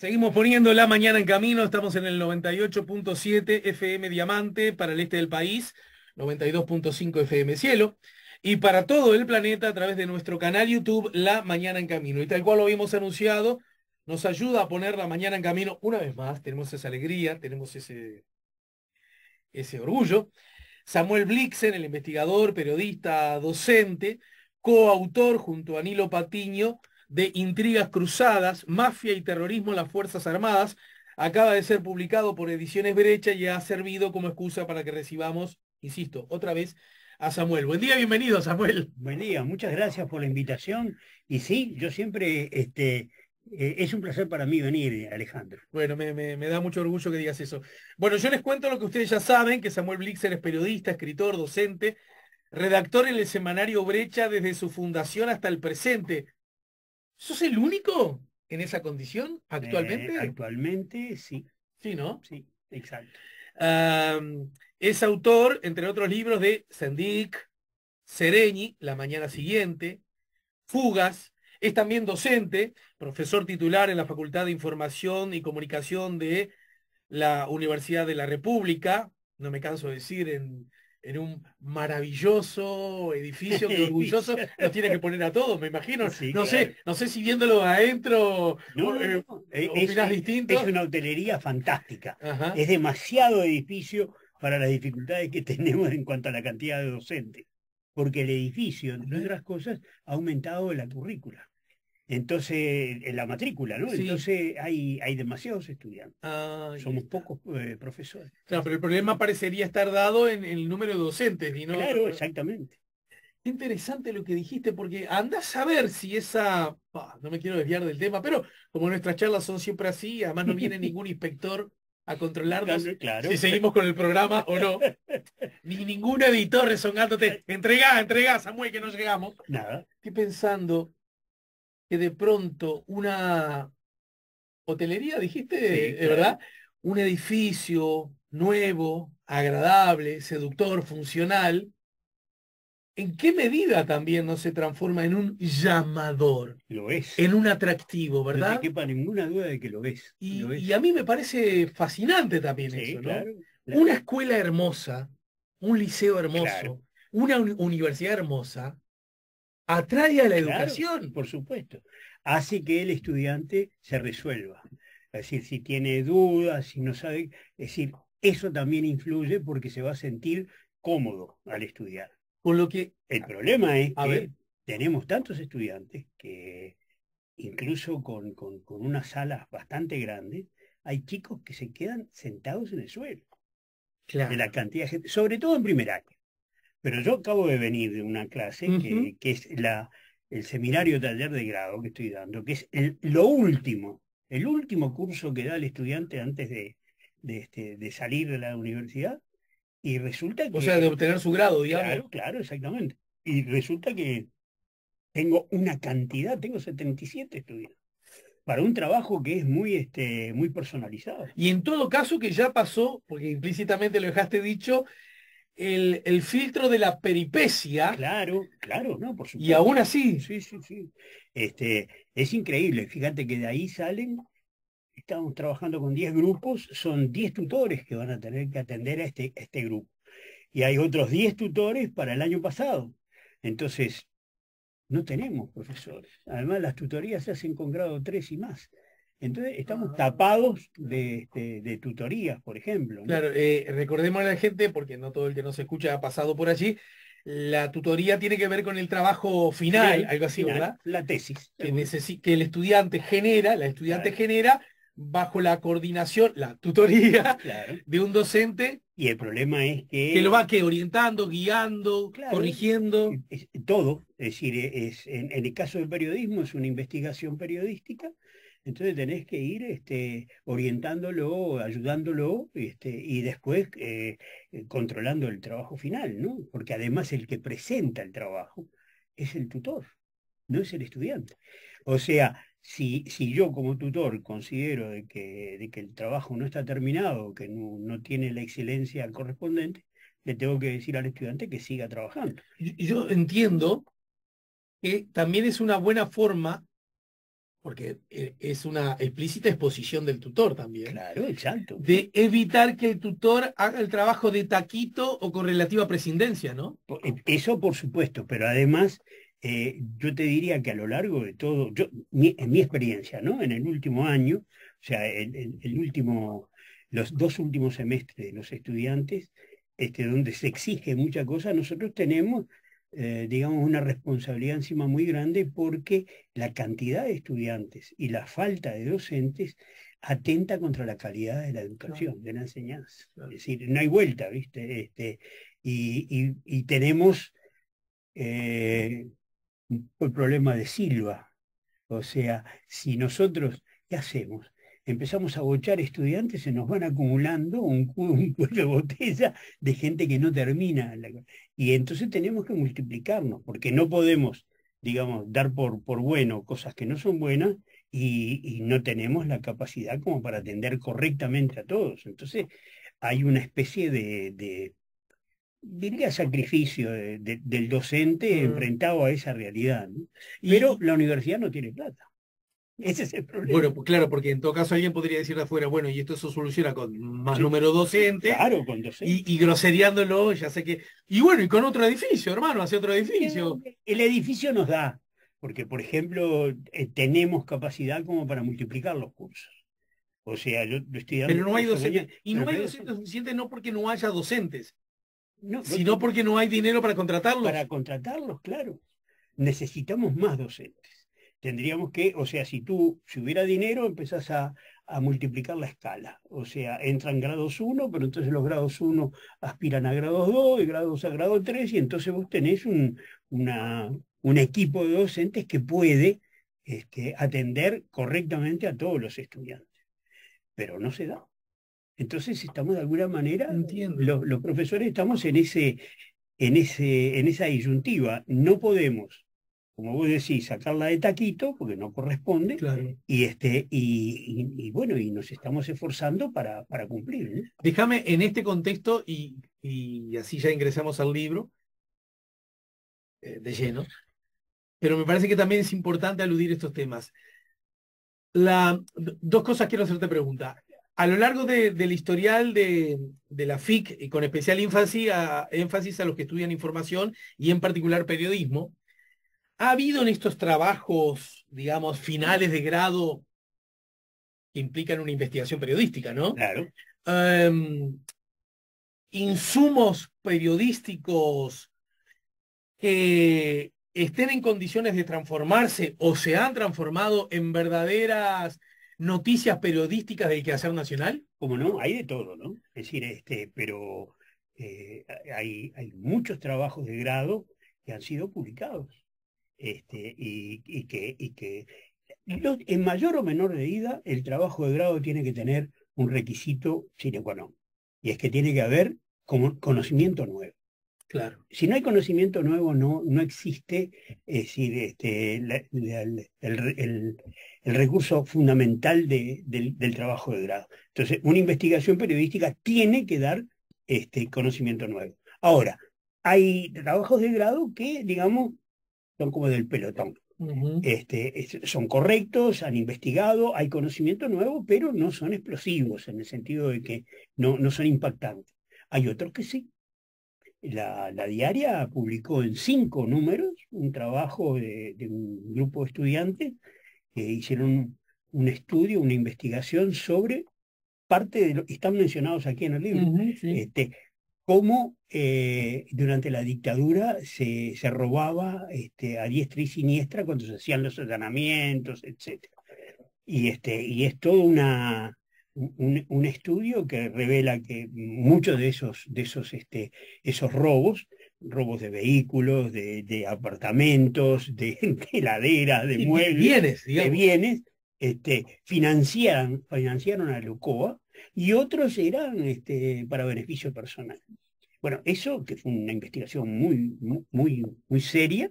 Seguimos poniendo la mañana en camino, estamos en el 98.7 FM Diamante para el este del país, 92.5 FM Cielo y para todo el planeta a través de nuestro canal YouTube La Mañana en Camino. Y tal cual lo habíamos anunciado, nos ayuda a poner la mañana en camino una vez más, tenemos esa alegría, tenemos ese, ese orgullo. Samuel Blixen, el investigador, periodista, docente, coautor junto a Nilo Patiño de Intrigas Cruzadas, Mafia y Terrorismo en las Fuerzas Armadas, acaba de ser publicado por Ediciones Brecha y ha servido como excusa para que recibamos, insisto, otra vez a Samuel. Buen día, bienvenido, Samuel. Buen día, muchas gracias por la invitación. Y sí, yo siempre, este, eh, es un placer para mí venir, Alejandro. Bueno, me, me, me, da mucho orgullo que digas eso. Bueno, yo les cuento lo que ustedes ya saben, que Samuel Blixer es periodista, escritor, docente, redactor en el semanario Brecha desde su fundación hasta el presente. ¿es el único en esa condición actualmente? Eh, actualmente sí. Sí, ¿no? Sí, exacto. es autor, entre otros libros, de Sendik, Sereñi, La Mañana Siguiente, Fugas. Es también docente, profesor titular en la Facultad de Información y Comunicación de la Universidad de la República, no me canso de decir en en un maravilloso edificio que orgulloso nos tiene que poner a todos, me imagino. Sí, no sé, no sé si viéndolo adentro es, una hotelería fantástica. Es demasiado edificio para las dificultades que tenemos en cuanto a la cantidad de docentes. Porque el edificio, entre otras cosas, ha aumentado la currícula. Entonces, en la matrícula, ¿no? Entonces hay, hay demasiados estudiantes. Somos pocos eh, profesores. Claro, pero el problema parecería estar dado en, el número de docentes. Y no... Claro, exactamente. Interesante lo que dijiste, porque anda a ver si esa, no me quiero desviar del tema, pero como nuestras charlas son siempre así, además no viene ningún inspector a controlarnos si seguimos con el programa o no. Ni ningún editor rezongándote, entrega, entregá, Samuel, que no llegamos. Nada. Estoy pensando, que de pronto una hotelería, dijiste, eh, ¿verdad? Un edificio nuevo, agradable, seductor, funcional, ¿en qué medida también no se transforma en un llamador? Lo es. En un atractivo, ¿verdad? No quepa ninguna duda de que lo es. Y, a mí me parece fascinante también eso, ¿no? Una escuela hermosa, un liceo hermoso, una universidad hermosa, atrae a la educación. Por supuesto. Hace que el estudiante se resuelva. Es decir, si tiene dudas, si no sabe, es decir, eso también influye porque se va a sentir cómodo al estudiar. Por lo que el problema es que tenemos tantos estudiantes que incluso con, unas salas bastante grandes, hay chicos que se quedan sentados en el suelo. Claro. De la cantidad sobre todo en primer año. Pero yo acabo de venir de una clase que, es la, el seminario taller de grado que estoy dando, que es lo último, el último curso que da el estudiante antes de, de, este, salir de la universidad. Y resulta que... O sea, de obtener su grado, digamos. Claro, claro, exactamente. Y resulta que tengo una cantidad, tengo 77 estudiantes para un trabajo que es muy, este, muy personalizado. Y en todo caso que ya pasó, porque implícitamente lo dejaste dicho, el, el, filtro de la peripecia. Claro, claro, no, por supuesto. Y aún así. Sí, sí, sí. Este, es increíble, fíjate que de ahí salen, estamos trabajando con 10 grupos, son 10 tutores que van a tener que atender a este, a este grupo. Y hay otros 10 tutores para el año pasado. Entonces, no tenemos profesores. Además, las tutorías se hacen con grado 3 y más. Entonces estamos ah. tapados este, de, tutorías, por ejemplo. Claro, eh, recordemos a la gente, porque no todo el que nos escucha ha pasado por allí, la tutoría tiene que ver con el trabajo final, algo así, ¿verdad? La tesis. Que, el estudiante genera, la estudiante genera bajo la coordinación, la tutoría de un docente. Y el problema es que... Que lo va que orientando, guiando, corrigiendo. todo, es decir, en, el caso del periodismo es una investigación periodística entonces tenés que ir este, orientándolo, ayudándolo este, y después eh, eh, controlando el trabajo final, ¿no? Porque además el que presenta el trabajo es el tutor, no es el estudiante. O sea, si, si yo como tutor considero de que, el trabajo no está terminado, que no, no tiene la excelencia correspondiente, le tengo que decir al estudiante que siga trabajando. Yo entiendo que también es una buena forma porque eh, es una explícita exposición del tutor también. Claro, exacto. De evitar que el tutor haga el trabajo de taquito o con relativa prescindencia, ¿no? Eh, eso por supuesto, pero además eh, yo te diría que a lo largo de todo, yo, en mi experiencia, ¿no? En el último año, o sea, el, último, los dos últimos semestres de los estudiantes, este, donde se exige mucha cosa, nosotros tenemos eh, digamos, una responsabilidad encima muy grande porque la cantidad de estudiantes y la falta de docentes atenta contra la calidad de la educación, de la enseñanza. Es decir, no hay vuelta, ¿viste? Este, y, tenemos el eh, problema de Silva. O sea, si nosotros, ¿qué hacemos? empezamos a bochar estudiantes, se nos van acumulando un, un de botella de gente que no termina. y entonces tenemos que multiplicarnos, porque no podemos, digamos, dar por, bueno cosas que no son buenas y, no tenemos la capacidad como para atender correctamente a todos. Entonces hay una especie de, diría sacrificio del docente mm. enfrentado a esa realidad. Pero la universidad no tiene plata. Ese es el problema. Bueno, pues claro, porque en todo caso alguien podría decir afuera, bueno, y esto se soluciona con más número docente. Claro, con Y, groseriándolo, ya sé que. Y bueno, y con otro edificio, hermano, hace otro edificio. El edificio nos da, porque por ejemplo, eh, tenemos capacidad como para multiplicar los cursos. O sea, yo, estoy Pero no hay docentes. Y no hay docentes suficientes no porque no haya docentes. No, sino porque no hay dinero para contratarlos. Para contratarlos, claro. Necesitamos más docentes. Tendríamos que, o sea, si tú, si hubiera dinero, empezás a, a multiplicar la escala. O sea, entran grados 1, pero entonces los grados 1 aspiran a grados 2 y grados a grados 3, y entonces vos tenés un, una, un equipo de docentes que puede este, atender correctamente a todos los estudiantes. Pero no se da. Entonces estamos de alguna manera, los, los, profesores estamos en, ese, en, ese, en esa disyuntiva. No podemos como vos decís, sacarla de taquito, porque no corresponde, y, este, y, bueno, y nos estamos esforzando para, para cumplir. ¿eh? Déjame en este contexto, y, y, así ya ingresamos al libro eh, de lleno, pero me parece que también es importante aludir estos temas. La, dos cosas quiero hacerte pregunta. A lo largo del historial de, de, la FIC, y con especial énfasis a, énfasis a los que estudian información y en particular periodismo, ¿Ha habido en estos trabajos, digamos, finales de grado que implican una investigación periodística, ¿no? Claro. Em, insumos periodísticos que estén en condiciones de transformarse o se han transformado en verdaderas noticias periodísticas del quehacer nacional? Como no, hay de todo, ¿no? Es decir, este, pero eh, hay muchos trabajos de grado que han sido publicados. Este, y, que, en mayor o menor medida el trabajo de grado tiene que tener un requisito sine qua non, y es que tiene que haber conocimiento nuevo. Claro. Si no hay conocimiento nuevo, no, no existe este, el, recurso fundamental del, del, trabajo de grado. Entonces, una investigación periodística tiene que dar este conocimiento nuevo. Ahora, hay trabajos de grado que, digamos, como del pelotón. este, son correctos, han investigado, hay conocimiento nuevo, pero no son explosivos en el sentido de que no, no son impactantes. Hay otros que sí. La, la diaria publicó en cinco números un trabajo de, un grupo de estudiantes que hicieron un estudio, una investigación sobre parte de lo que están mencionados aquí en el libro, este, cómo eh, durante la dictadura se, robaba este, a diestra y siniestra cuando se hacían los allanamientos, etc. Este, y, es todo un, estudio que revela que muchos de esos, este, robos, robos de vehículos, de, apartamentos, de, heladeras, de muebles, de bienes, financiaron, financiaron a Lucoa y otros eran este, para beneficio personal. Bueno, eso, que fue una investigación muy, muy, muy seria,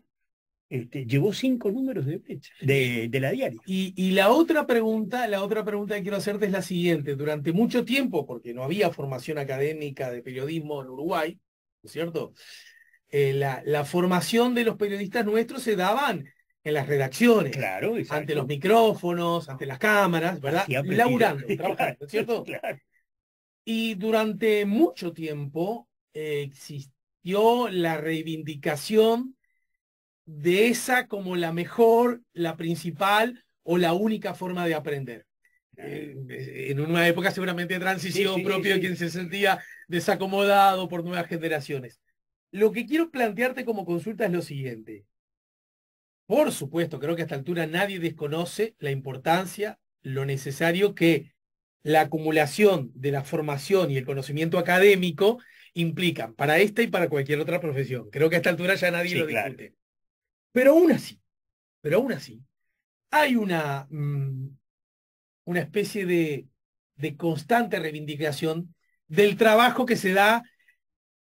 este, llevó cinco números de, de, de la diaria. Y, y, la otra pregunta, la otra pregunta que quiero hacerte es la siguiente. Durante mucho tiempo, porque no había formación académica de periodismo en Uruguay, ¿no es cierto? Eh, la, la formación de los periodistas nuestros se daban en las redacciones, claro, ante los micrófonos, ante las cámaras, ¿verdad? Laburando, trabajando, ¿cierto? Y durante mucho tiempo eh, existió la reivindicación de esa como la mejor, la principal o la única forma de aprender. Eh, en una época seguramente de transición propia de quien se sentía desacomodado por nuevas generaciones. Lo que quiero plantearte como consulta es lo siguiente. Por supuesto, creo que a esta altura nadie desconoce la importancia, lo necesario que la acumulación de la formación y el conocimiento académico implican para esta y para cualquier otra profesión. Creo que a esta altura ya nadie lo discute. Pero aún así, pero aún así, hay una, mm, una especie de, de, constante reivindicación del trabajo que se da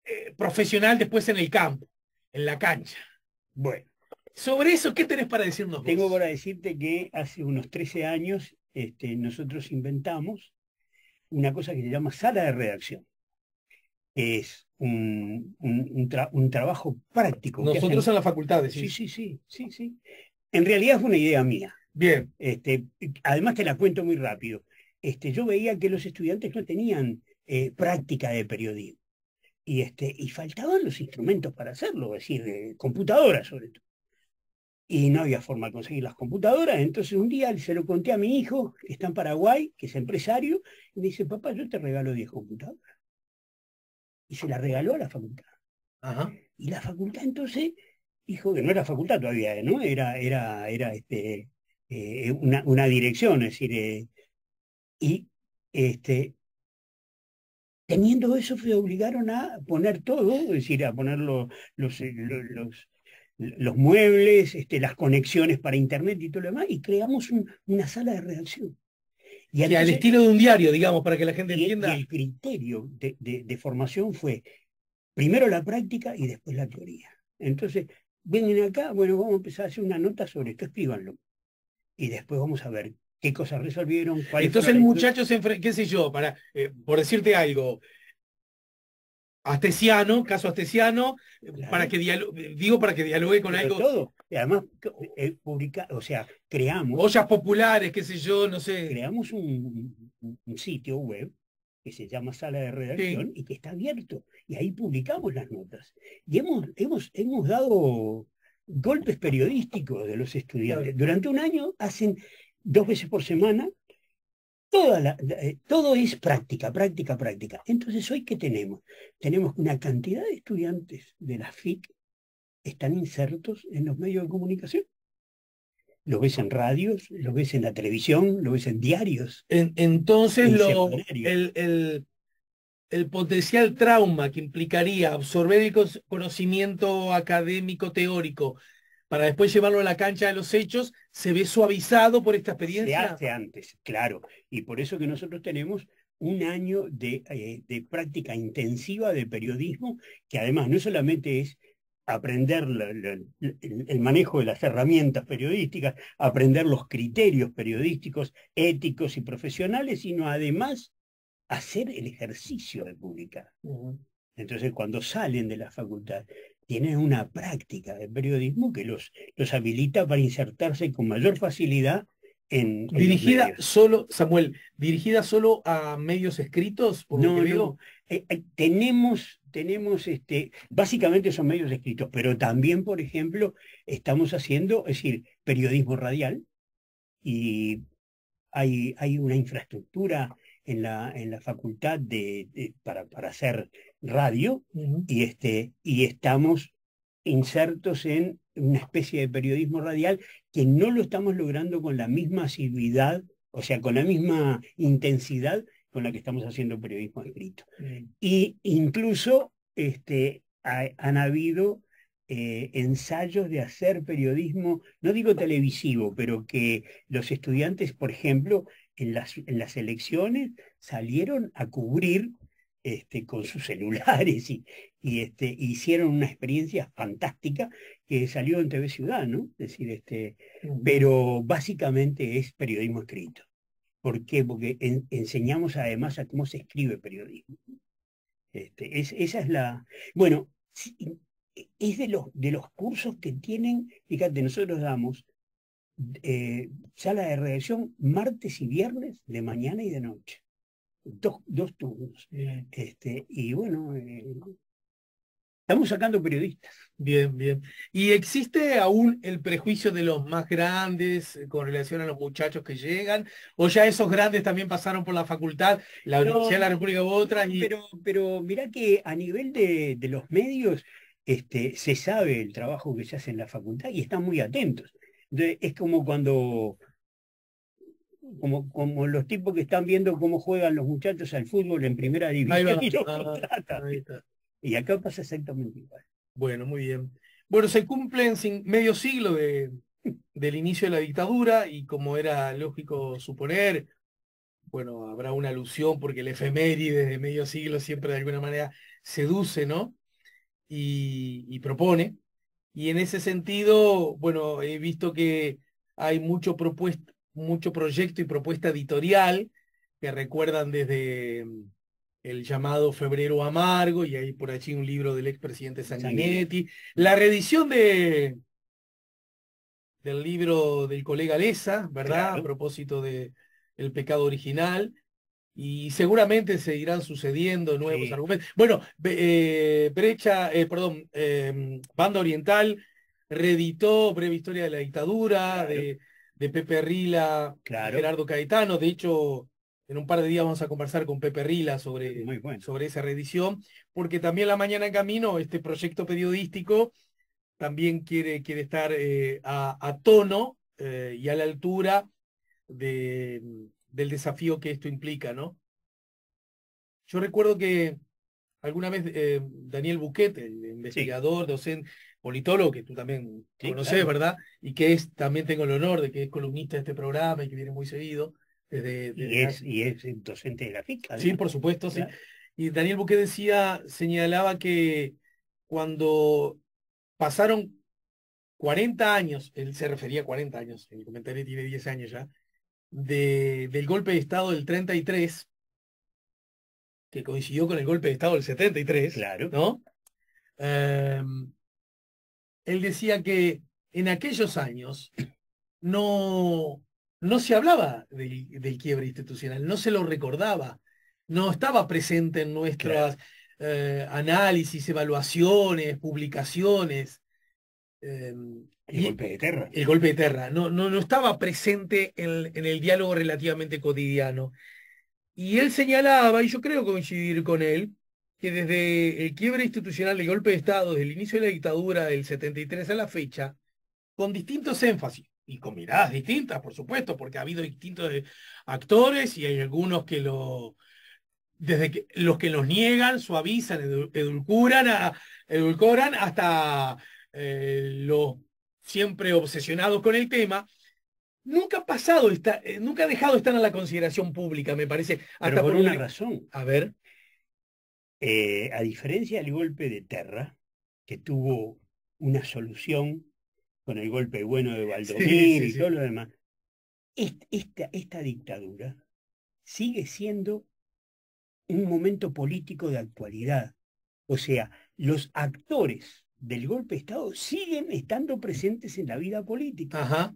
eh, profesional después en el campo, en la cancha. Bueno, sobre eso, ¿qué tenés para decirnos? Tengo para decirte que hace unos 13 años este, nosotros inventamos una cosa que se llama sala de redacción. Es un, un, trabajo práctico. Nosotros en la facultad, decís. Sí, sí, sí, sí, sí. En realidad fue una idea mía. Bien. Este, además te la cuento muy rápido. Este, yo veía que los estudiantes no tenían eh, práctica de periodismo. Y, este, y faltaban los instrumentos para hacerlo, es decir, eh, computadoras sobre todo y no había forma de conseguir las computadoras. Entonces un día se lo conté a mi hijo, que está en Paraguay, que es empresario, y me dice, papá, yo te regalo 10 computadoras. Y se la regaló a la facultad. Y la facultad entonces dijo que no era facultad todavía, ¿no? Era, era, era este, eh, una, una, dirección, es decir, eh, y este, teniendo eso se obligaron a poner todo, es decir, a poner los, eh, los los muebles, este, las conexiones para Internet y todo lo demás, y creamos una sala de redacción. Y al, estilo de un diario, digamos, para que la gente entienda. Y el criterio de, de, formación fue primero la práctica y después la teoría. Entonces, vienen acá, bueno, vamos a empezar a hacer una nota sobre esto, escríbanlo. Y después vamos a ver qué cosas resolvieron. Entonces el muchacho se qué sé yo, para, eh, por decirte algo, Astesiano, caso Astesiano, para que digo para que dialogue con algo. Todo. además, eh, o sea, creamos. Ollas populares, qué sé yo, no sé. Creamos un, sitio web que se llama Sala de Redacción y que está abierto. Y ahí publicamos las notas. Y hemos, hemos, hemos dado golpes periodísticos de los estudiantes. Durante un año hacen dos veces por semana eh, todo es práctica, práctica, práctica. Entonces, ¿hoy qué tenemos? Tenemos una cantidad de estudiantes de la FIC están insertos en los medios de comunicación. Lo ves en radios, lo ves en la televisión, lo ves en diarios. entonces, el, el, el, potencial trauma que implicaría absorber el conocimiento académico teórico para después llevarlo a la cancha de los hechos, se ve suavizado por esta experiencia. Se hace antes, claro. Y por eso que nosotros tenemos un año de, eh, práctica intensiva de periodismo, que además no solamente es aprender el, manejo de las herramientas periodísticas, aprender los criterios periodísticos, éticos y profesionales, sino además hacer el ejercicio de publicar. Entonces, cuando salen de la facultad, tienen una práctica de periodismo que los, los habilita para insertarse con mayor facilidad en, dirigida solo, Samuel, dirigida solo a medios escritos, no, eh, eh, tenemos, tenemos este, básicamente son medios escritos, pero también, por ejemplo, estamos haciendo, es decir, periodismo radial, y hay, hay una infraestructura en la, en la facultad de para, para hacer radio y, este, y estamos insertos en una especie de periodismo radial que no lo estamos logrando con la misma asiduidad, o sea, con la misma intensidad con la que estamos haciendo periodismo escrito. Y incluso este, han habido eh, ensayos de hacer periodismo, no digo televisivo, pero que los estudiantes, por ejemplo, en en las elecciones salieron a cubrir este, con sus celulares y, este, hicieron una experiencia fantástica que salió en TV Ciudad, ¿no? Es decir, este, pero básicamente es periodismo escrito. ¿Por qué? Porque enseñamos además a cómo se escribe periodismo. Este, esa es la. Bueno, es de los, de los cursos que tienen, fíjate, nosotros damos eh, sala de redacción martes y viernes de mañana y de noche dos, dos turnos. Eh, este, y bueno, eh, estamos sacando periodistas. Bien, bien. ¿Y existe aún el prejuicio de los más grandes eh, con relación a los muchachos que llegan? ¿O ya esos grandes también pasaron por la facultad, la Universidad de la República u otras? Pero, pero mira que a nivel de, de los medios este, se sabe el trabajo que se hace en la facultad y están muy atentos. es como cuando como, como los tipos que están viendo cómo juegan los muchachos al fútbol en primera división ah, y acá pasa exactamente igual. Bueno, muy bien. Bueno, se cumplen sin medio siglo de, del inicio de la dictadura y como era lógico suponer, bueno, habrá una alusión porque el efeméride de medio siglo siempre de alguna manera seduce, ¿no? Y, y propone. Y en ese sentido, bueno, he visto que hay mucho propuesto mucho proyecto y propuesta editorial que recuerdan desde mm, el llamado Febrero Amargo, y hay por allí un libro del expresidente Sanguinetti, la reedición de, del libro del colega Lesa, ¿verdad? A propósito de El pecado original, y seguramente seguirán sucediendo nuevos argumentos. Bueno, eh, brecha, eh, perdón, eh, mm, Banda Oriental reeditó Breve Historia de la Dictadura, de de Pepe Rila, claro. Gerardo Caetano. De hecho, en un par de días vamos a conversar con Pepe Rila sobre, sobre esa reedición, porque también La Mañana en Camino, este proyecto periodístico, también quiere, quiere estar eh, a, a, tono eh, y a la altura de, del desafío que esto implica, ¿no? Yo recuerdo que alguna vez eh, Daniel Buquet, el investigador, docente, politólogo que tú también conoces, ¿verdad? Y que es, también tengo el honor de que es columnista de este programa y que viene muy seguido. y, es, y es docente de la FICA. Sí, por supuesto, sí. Y Daniel Buque decía, señalaba que cuando pasaron 40 años, él se refería a 40 años, en el comentario tiene 10 años ya, de, del golpe de Estado del 33, que coincidió con el golpe de Estado del 73, claro. ¿no? Em, él decía que en aquellos años no, no se hablaba del, quiebre institucional, no se lo recordaba, no estaba presente en nuestras eh, análisis, evaluaciones, publicaciones. Em, el golpe de tierra. El golpe de terra. No, no, no estaba presente en, el diálogo relativamente cotidiano. Y él señalaba, y yo creo coincidir con él, que desde el quiebre institucional el golpe de Estado, desde el inicio de la dictadura del 73 a la fecha, con distintos énfasis y con miradas distintas, por supuesto, porque ha habido distintos eh, actores y hay algunos que lo, desde que, los que los niegan, suavizan, edulcoran, hasta eh, los siempre obsesionados con el tema, nunca ha pasado, eh, nunca ha dejado estar a la consideración pública, me parece. Hasta por, una razón. A ver. Eh, a diferencia del golpe de Terra, que tuvo una solución con el golpe bueno de Valdomir y todo lo demás, esta, dictadura sigue siendo un momento político de actualidad. O sea, los actores del golpe de Estado siguen estando presentes en la vida política.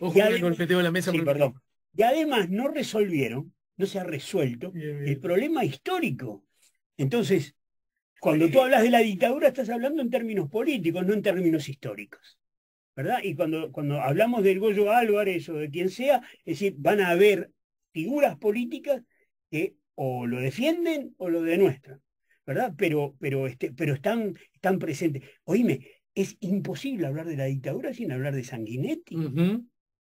y además, la mesa. perdón. Y además no resolvieron, no se ha resuelto el problema histórico entonces, cuando tú hablas de la dictadura, estás hablando en términos políticos, no en términos históricos. ¿Verdad? Y cuando, cuando hablamos del Goyo Álvarez o de quien sea, es decir, van a haber figuras políticas que o lo defienden o lo denuestran. ¿Verdad? Pero, pero, este, pero están, están presentes. Oíme, es imposible hablar de la dictadura sin hablar de Sanguinetti.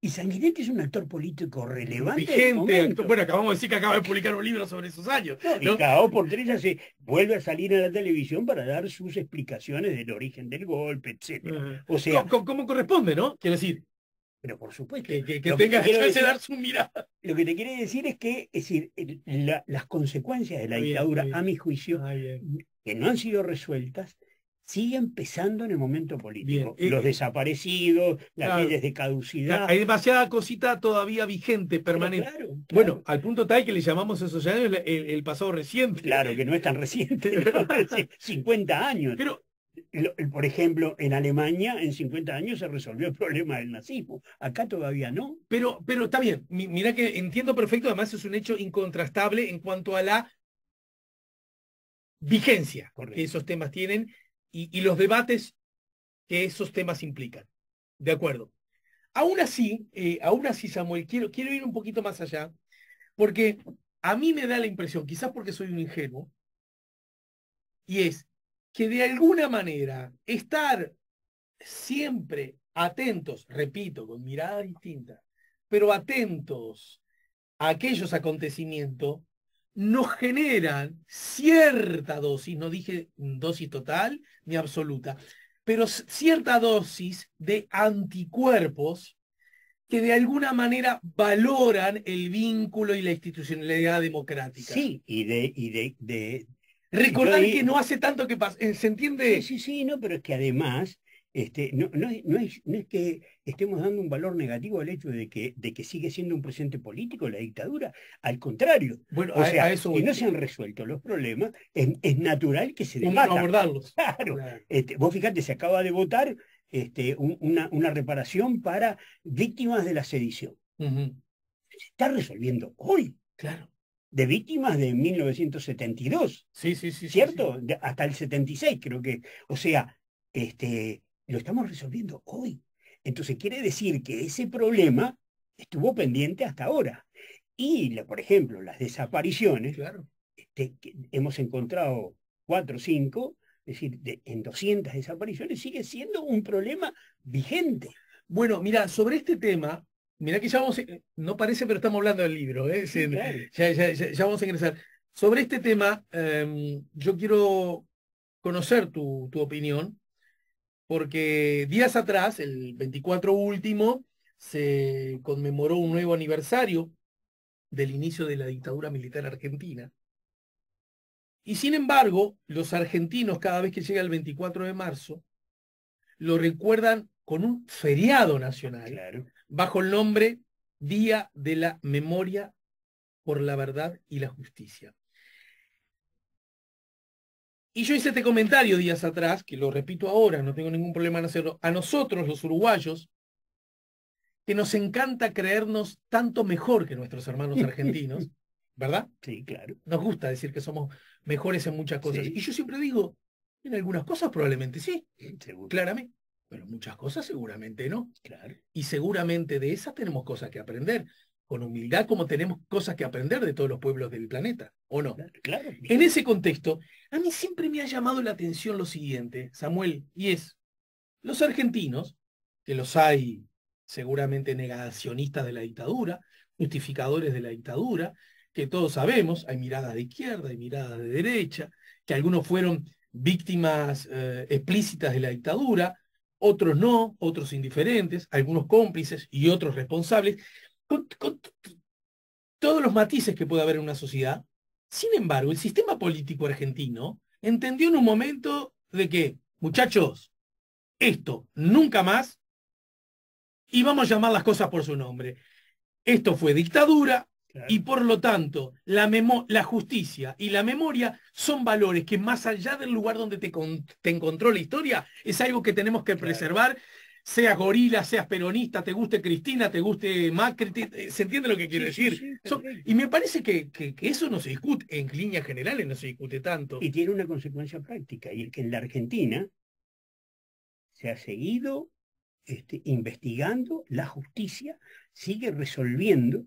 Y Sanguinetti es un actor político relevante. bueno, acabamos de decir que acaba de publicar un libro sobre esos años. No, Y cada ya se vuelve a salir a la televisión para dar sus explicaciones del origen del golpe, etc. Ah. O sea. ¿Cómo, corresponde, no? Quiero decir. Pero por supuesto. Que, que, tenga que dar su mirada. Lo que te quiere decir es que, es decir, las consecuencias de la dictadura, a mi juicio, que no han sido resueltas, sigue empezando en el momento político. Eh, Los desaparecidos, las leyes de caducidad. Hay demasiada cosita todavía vigente, permanente. Bueno, al punto tal que le llamamos a esos años el, pasado reciente. Claro, que no es tan reciente, Cincuenta 50 años. Pero, por ejemplo, en Alemania en 50 años se resolvió el problema del nazismo. Acá todavía no. Pero, pero está bien. mira que entiendo perfecto, además es un hecho incontrastable en cuanto a la vigencia que esos temas tienen y, los debates que esos temas implican. De acuerdo. Aún así, eh, aún así, Samuel, quiero, quiero ir un poquito más allá, porque a mí me da la impresión, quizás porque soy un ingenuo, y es que de alguna manera estar siempre atentos, repito, con mirada distinta, pero atentos a aquellos acontecimientos nos generan cierta dosis, no dije dosis total ni absoluta, pero cierta dosis de anticuerpos que de alguna manera valoran el vínculo y la institucionalidad democrática. Sí, y de... Y de, Recordar que no hace tanto que pasa, eh, ¿se entiende? Sí, sí, sí, no, pero es que además este, no, es, que estemos dando un valor negativo al hecho de que, de que sigue siendo un presidente político la dictadura, al contrario. Bueno, o sea, si no se han resuelto los problemas, es, natural que se debatan. abordarlos. Este, vos fíjate se acaba de votar este, una, una, reparación para víctimas de la sedición. Se está resolviendo hoy. Claro de víctimas de 1972. Sí, sí, sí. ¿Cierto? hasta el 76 creo que. O sea, este, lo estamos resolviendo hoy. Entonces quiere decir que ese problema estuvo pendiente hasta ahora. Y, por ejemplo, las desapariciones, claro. Este, hemos encontrado cuatro o cinco, es decir, en 200 desapariciones, sigue siendo un problema vigente. Bueno, mira, sobre este tema, mira que ya vamos, eh, no parece, pero estamos hablando del libro, ¿eh? ya, vamos a ingresar. Sobre este tema, em, yo quiero conocer tu, tu opinión, porque días atrás, el 24 último, se conmemoró un nuevo aniversario del inicio de la dictadura militar argentina. Y sin embargo, los argentinos cada vez que llega el 24 de marzo, lo recuerdan con un feriado nacional, bajo el nombre Día de la Memoria por la Verdad y la Justicia. Y yo hice este comentario días atrás, que lo repito ahora, no tengo ningún problema en hacerlo. A nosotros, los uruguayos, que nos encanta creernos tanto mejor que nuestros hermanos argentinos, ¿verdad? Sí, claro. Nos gusta decir que somos mejores en muchas cosas. Y yo siempre digo, en algunas cosas probablemente sí, claramente, pero muchas cosas seguramente no. Claro. Y seguramente de esas tenemos cosas que aprender con humildad como tenemos cosas que aprender de todos los pueblos del planeta, ¿o no? En ese contexto, a mí siempre me ha llamado la atención lo siguiente, Samuel, y es, los argentinos, que los hay seguramente negacionistas de la dictadura, justificadores de la dictadura, que todos sabemos, hay miradas de izquierda, hay miradas de derecha, que algunos fueron víctimas eh, explícitas de la dictadura, otros no, otros indiferentes, algunos cómplices y otros responsables, con, todos los matices que puede haber en una sociedad. Sin embargo, el sistema político argentino entendió en un momento de que, muchachos, esto nunca más y vamos a llamar las cosas por su nombre. Esto fue dictadura y por lo tanto la, justicia y la memoria son valores que más allá del lugar donde te, encontró la historia es algo que tenemos que preservar seas gorila, seas peronista, te guste Cristina, te guste Macri, eh, se entiende lo que quiero decir. y me parece que, eso no se discute, en líneas generales no se discute tanto. Y tiene una consecuencia práctica, y es que en la Argentina se ha seguido este, investigando, la justicia sigue resolviendo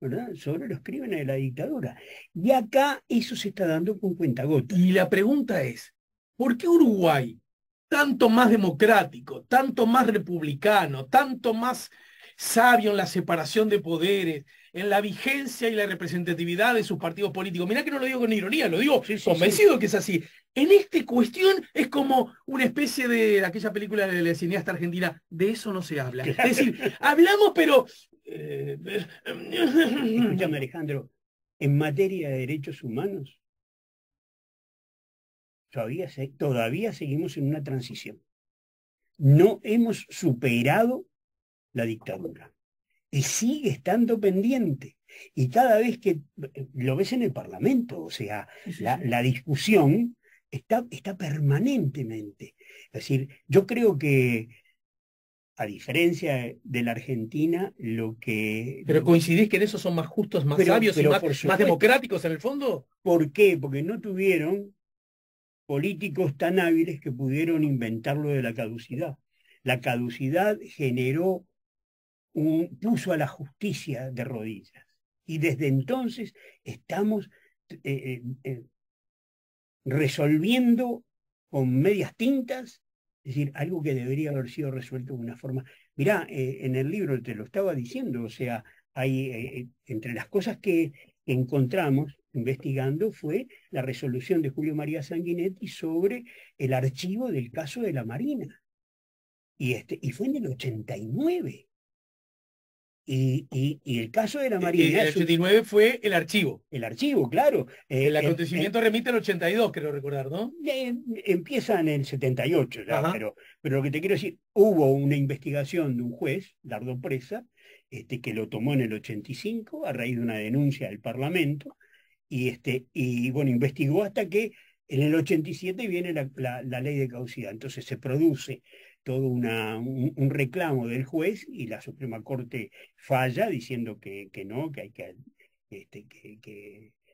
¿verdad? sobre los crímenes de la dictadura. Y acá eso se está dando con cuenta gota. Y la pregunta es, ¿por qué Uruguay tanto más democrático, tanto más republicano, tanto más sabio en la separación de poderes, en la vigencia y la representatividad de sus partidos políticos. Mirá que no lo digo con ironía, lo digo convencido que es así. En esta cuestión es como una especie de aquella película de la cineasta argentina, de eso no se habla. Es decir, hablamos pero... Eh, Alejandro, en materia de derechos humanos, todavía, seguimos en una transición. No hemos superado la dictadura y sigue estando pendiente. Y cada vez que eh, lo ves en el Parlamento, o sea, la, discusión está, está permanentemente. Es decir, yo creo que a diferencia de la Argentina, lo que... Pero coincidís que en eso son más justos, más sabios, más democráticos en el fondo. ¿Por qué? Porque no tuvieron políticos tan hábiles que pudieron inventar lo de la caducidad. La caducidad generó un, puso a la justicia de rodillas. Y desde entonces estamos eh, eh, eh, resolviendo con medias tintas, es decir, algo que debería haber sido resuelto de una forma. Mirá, en el libro te lo estaba diciendo, o sea, hay entre las cosas que encontramos investigando fue la resolución de Julio María Sanguinetti sobre el archivo del caso de la Marina. Y, este, y fue en el 89. Y, y, y el caso de la eh, Marina... El, el 89 fue el archivo. El archivo, claro. Eh, el acontecimiento remite al 82, creo recordar, ¿no? empieza en el 78, ya, pero, pero lo que te quiero decir, hubo una investigación de un juez, Dardo Presa, este, que lo tomó en el 85 a raíz de una denuncia del Parlamento, y, este, y bueno, investigó hasta que en el 87 viene la, la, ley de causidad. Entonces se produce todo una, un, reclamo del juez y la Suprema Corte falla diciendo que, que no, que hay que, este,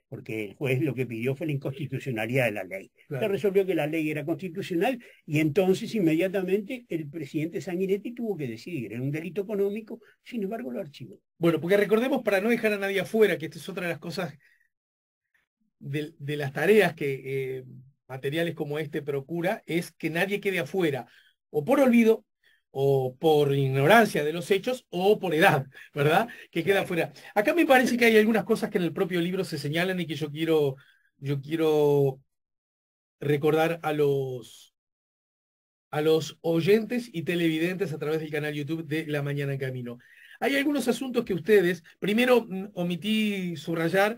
porque el juez lo que pidió fue la inconstitucionalidad de la ley. Se resolvió que la ley era constitucional y entonces inmediatamente el presidente Sanguinetti tuvo que decidir, era un delito económico, sin embargo lo archivó. Bueno, porque recordemos para no dejar a nadie afuera, que esta es otra de las cosas de, las tareas que eh, materiales como este procura es que nadie quede afuera, o por olvido, o por ignorancia de los hechos, o por edad, ¿verdad? Que queda afuera. Acá me parece que hay algunas cosas que en el propio libro se señalan y que yo quiero, yo quiero recordar a los, a los oyentes y televidentes a través del canal YouTube de La Mañana en Camino. Hay algunos asuntos que ustedes, primero mm, omití subrayar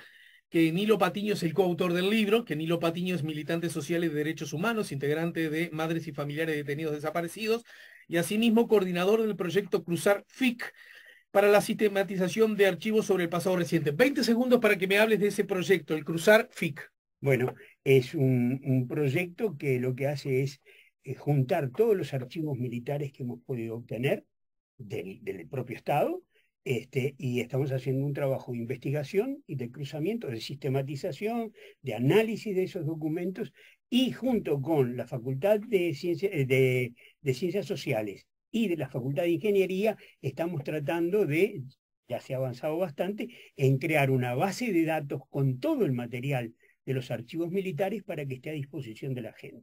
que Nilo Patiño es el coautor del libro, que Nilo Patiño es militante social y de derechos humanos, integrante de Madres y Familiares de Detenidos Desaparecidos, y asimismo coordinador del proyecto Cruzar FIC para la sistematización de archivos sobre el pasado reciente. 20 segundos para que me hables de ese proyecto, el Cruzar FIC. Bueno, es un, proyecto que lo que hace es eh, juntar todos los archivos militares que hemos podido obtener del propio Estado, este, y estamos haciendo un trabajo de investigación y de cruzamiento, de sistematización, de análisis de esos documentos y junto con la Facultad eh, de, Ciencias Sociales y de la Facultad de Ingeniería estamos tratando de, ya se ha avanzado bastante, en crear una base de datos con todo el material de los archivos militares para que esté a disposición de la gente.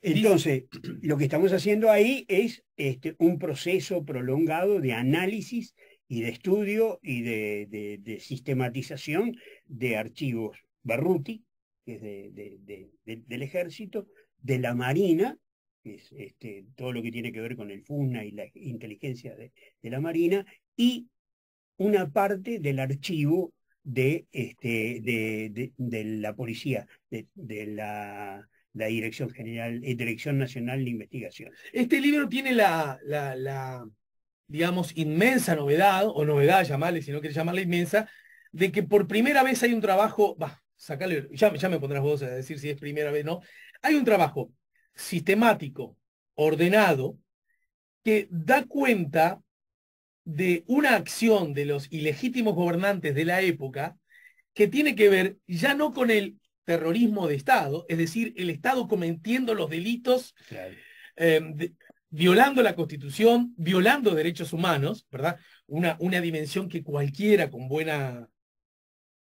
Entonces, lo que estamos haciendo ahí es este, un proceso prolongado de análisis y de estudio y de, sistematización de archivos Barruti, que es del ejército, de la Marina, que es este, todo lo que tiene que ver con el FUNA y la inteligencia de, la Marina, y una parte del archivo de, este, de, la policía, de la Dirección General, y eh, Dirección Nacional de Investigación. Este libro tiene la, la, digamos, inmensa novedad, o novedad llamarle, si no quieres llamarla inmensa, de que por primera vez hay un trabajo, va sacale, ya, ya me pondrás vos a decir si es primera vez, ¿no? Hay un trabajo sistemático, ordenado, que da cuenta de una acción de los ilegítimos gobernantes de la época que tiene que ver ya no con el terrorismo de Estado, es decir, el Estado cometiendo los delitos eh, violando la Constitución, violando derechos humanos, ¿verdad? Una, una dimensión que cualquiera con buena,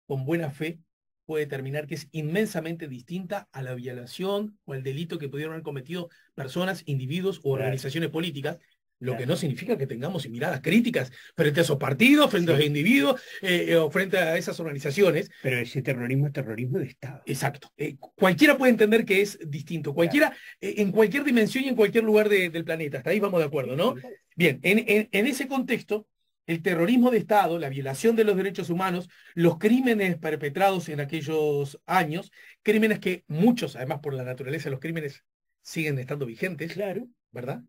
con buena fe puede determinar que es inmensamente distinta a la violación o al delito que pudieron haber cometido personas, individuos o organizaciones políticas, lo que no significa que tengamos miradas críticas frente a esos partidos, frente a los individuos eh, eh, frente a esas organizaciones. Pero ese terrorismo es terrorismo de Estado. Exacto. Eh, cualquiera puede entender que es distinto. Cualquiera, en cualquier dimensión y en cualquier lugar del planeta. Hasta ahí vamos de acuerdo, ¿no? Bien, en, en, en ese contexto, el terrorismo de Estado, la violación de los derechos humanos, los crímenes perpetrados en aquellos años, crímenes que muchos, además por la naturaleza, los crímenes siguen estando vigentes. Claro. ¿Verdad?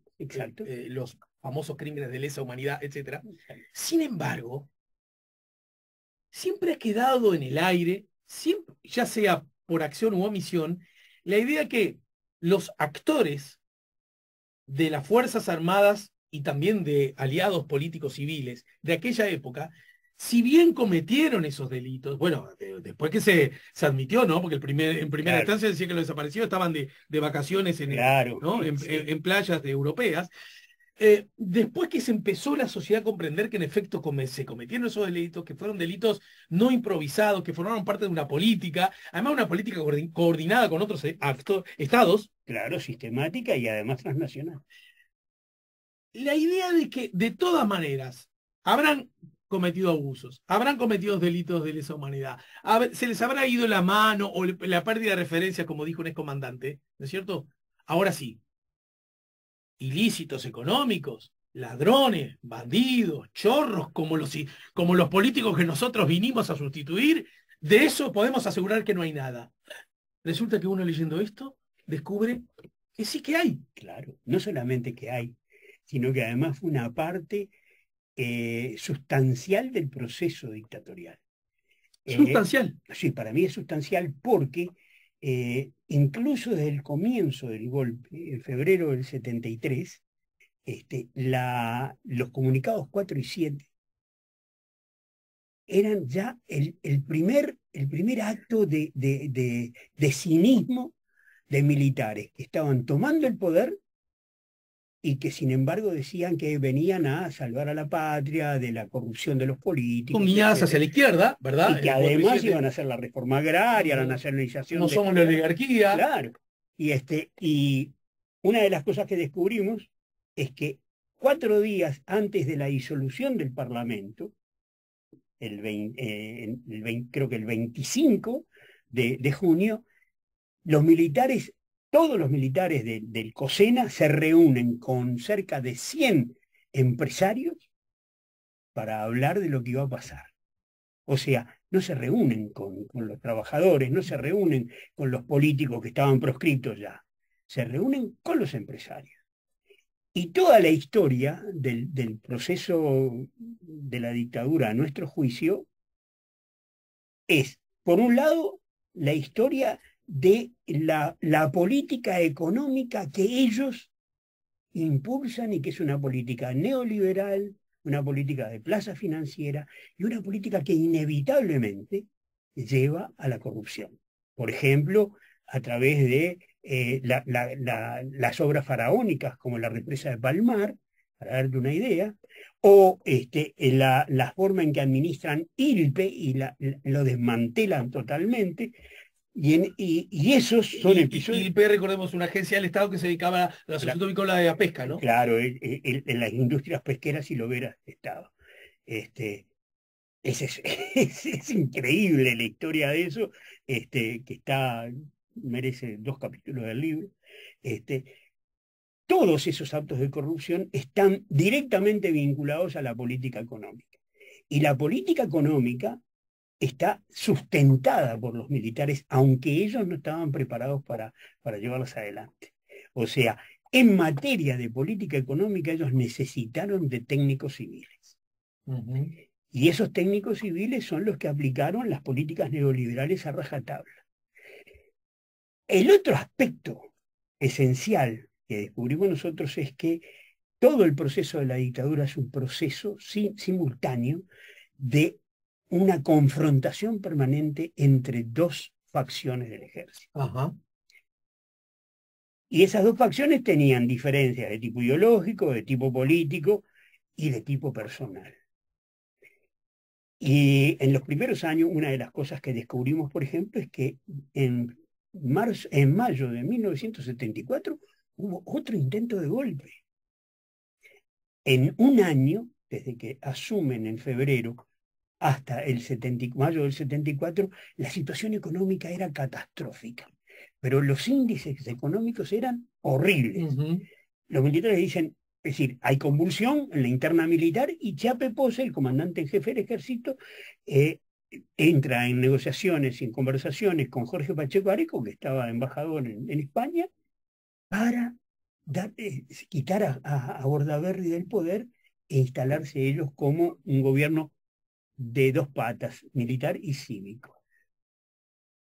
Eh, los famosos crímenes de lesa humanidad, etc. Sin embargo, siempre ha quedado en el aire, ya sea por acción u omisión, la idea que los actores de las Fuerzas Armadas y también de aliados políticos civiles de aquella época si bien cometieron esos delitos, bueno, después que se, admitió, ¿no? Porque en primera instancia decía que los desaparecidos estaban de, vacaciones en, ¿no? en, playas de europeas. Eh, después que se empezó la sociedad a comprender que en efecto se cometieron esos delitos, que fueron delitos no improvisados, que formaron parte de una política, además una política coordinada con otros e-, estados. Claro, sistemática y además transnacional. La idea de que de todas maneras habrán cometido abusos, habrán cometido delitos de lesa humanidad, se les habrá ido la mano o la pérdida de referencia, como dijo un excomandante, ¿no es cierto? Ahora sí, ilícitos económicos, ladrones, bandidos, chorros, como los, como los políticos que nosotros vinimos a sustituir, de eso podemos asegurar que no hay nada. Resulta que uno leyendo esto descubre que sí que hay. Claro, no solamente que hay, sino que además una parte eh, sustancial del proceso dictatorial. Eh, sustancial. sí, para mí es sustancial porque eh, incluso desde el comienzo del golpe, en febrero del 73, este, la, los comunicados 4 y 7 eran ya el, el, primer, el primer, acto de, de cinismo de militares que estaban tomando el poder y que sin embargo decían que venían a salvar a la patria de la corrupción de los políticos. miradas hacia la izquierda, ¿verdad? Y que además iban a hacer la reforma agraria, la nacionalización. No somos la oligarquía. Claro. Y, este, y una de las cosas que descubrimos es que cuatro días antes de la disolución del Parlamento, el, eh, creo que el 25 de junio, los militares todos los militares del COSENA se reúnen con cerca de 100 empresarios para hablar de lo que iba a pasar. O sea, no se reúnen con, los trabajadores, no se reúnen con los políticos que estaban proscritos ya, se reúnen con los empresarios. Y toda la historia del, del proceso de la dictadura, a nuestro juicio, es, por un lado, la historia de la, la política económica que ellos impulsan y que es una política neoliberal, una política de plaza financiera y una política que inevitablemente lleva a la corrupción. Por ejemplo, a través de eh, las obras faraónicas como la represa de Palmar, para darte una idea, o este, la, forma en que administran Ilpe y lo desmantelan totalmente, y, y, esos son episodios. Y IP, recordemos, una agencia del Estado que se dedicaba a la de la pesca, ¿no? Claro, e, e, en las industrias pesqueras y veras estaba. Este, es, es, increíble la historia de eso, este, que está, merece dos capítulos del libro. Este, todos esos actos de corrupción están directamente vinculados a la política económica. Y la política económica está sustentada por los militares, aunque ellos no estaban preparados para, para llevarlas adelante. O sea, en materia de política económica ellos necesitaron de técnicos civiles. Y esos técnicos civiles son los que aplicaron las políticas neoliberales a rajatabla. El otro aspecto esencial que descubrimos nosotros es que todo el proceso de la dictadura es un proceso simultáneo de una confrontación permanente entre dos facciones del ejército. Y esas dos facciones tenían diferencias de tipo ideológico, de tipo político y de tipo personal. Y en los primeros años, una de las cosas que descubrimos, por ejemplo, es que en, en mayo de 1974 hubo otro intento de golpe. En un año, desde que asumen en febrero hasta el mayo del 74, la situación económica era catastrófica, pero los índices económicos eran horribles. Los militares dicen, es decir, hay convulsión en la interna militar y Chape Pose, el comandante en jefe del ejército, eh, entra en negociaciones y en conversaciones con Jorge Pacheco Areco, que estaba embajador en, España, para eh, quitar a, a, del poder e instalarse ellos como un gobierno de dos patas, militar y cívico.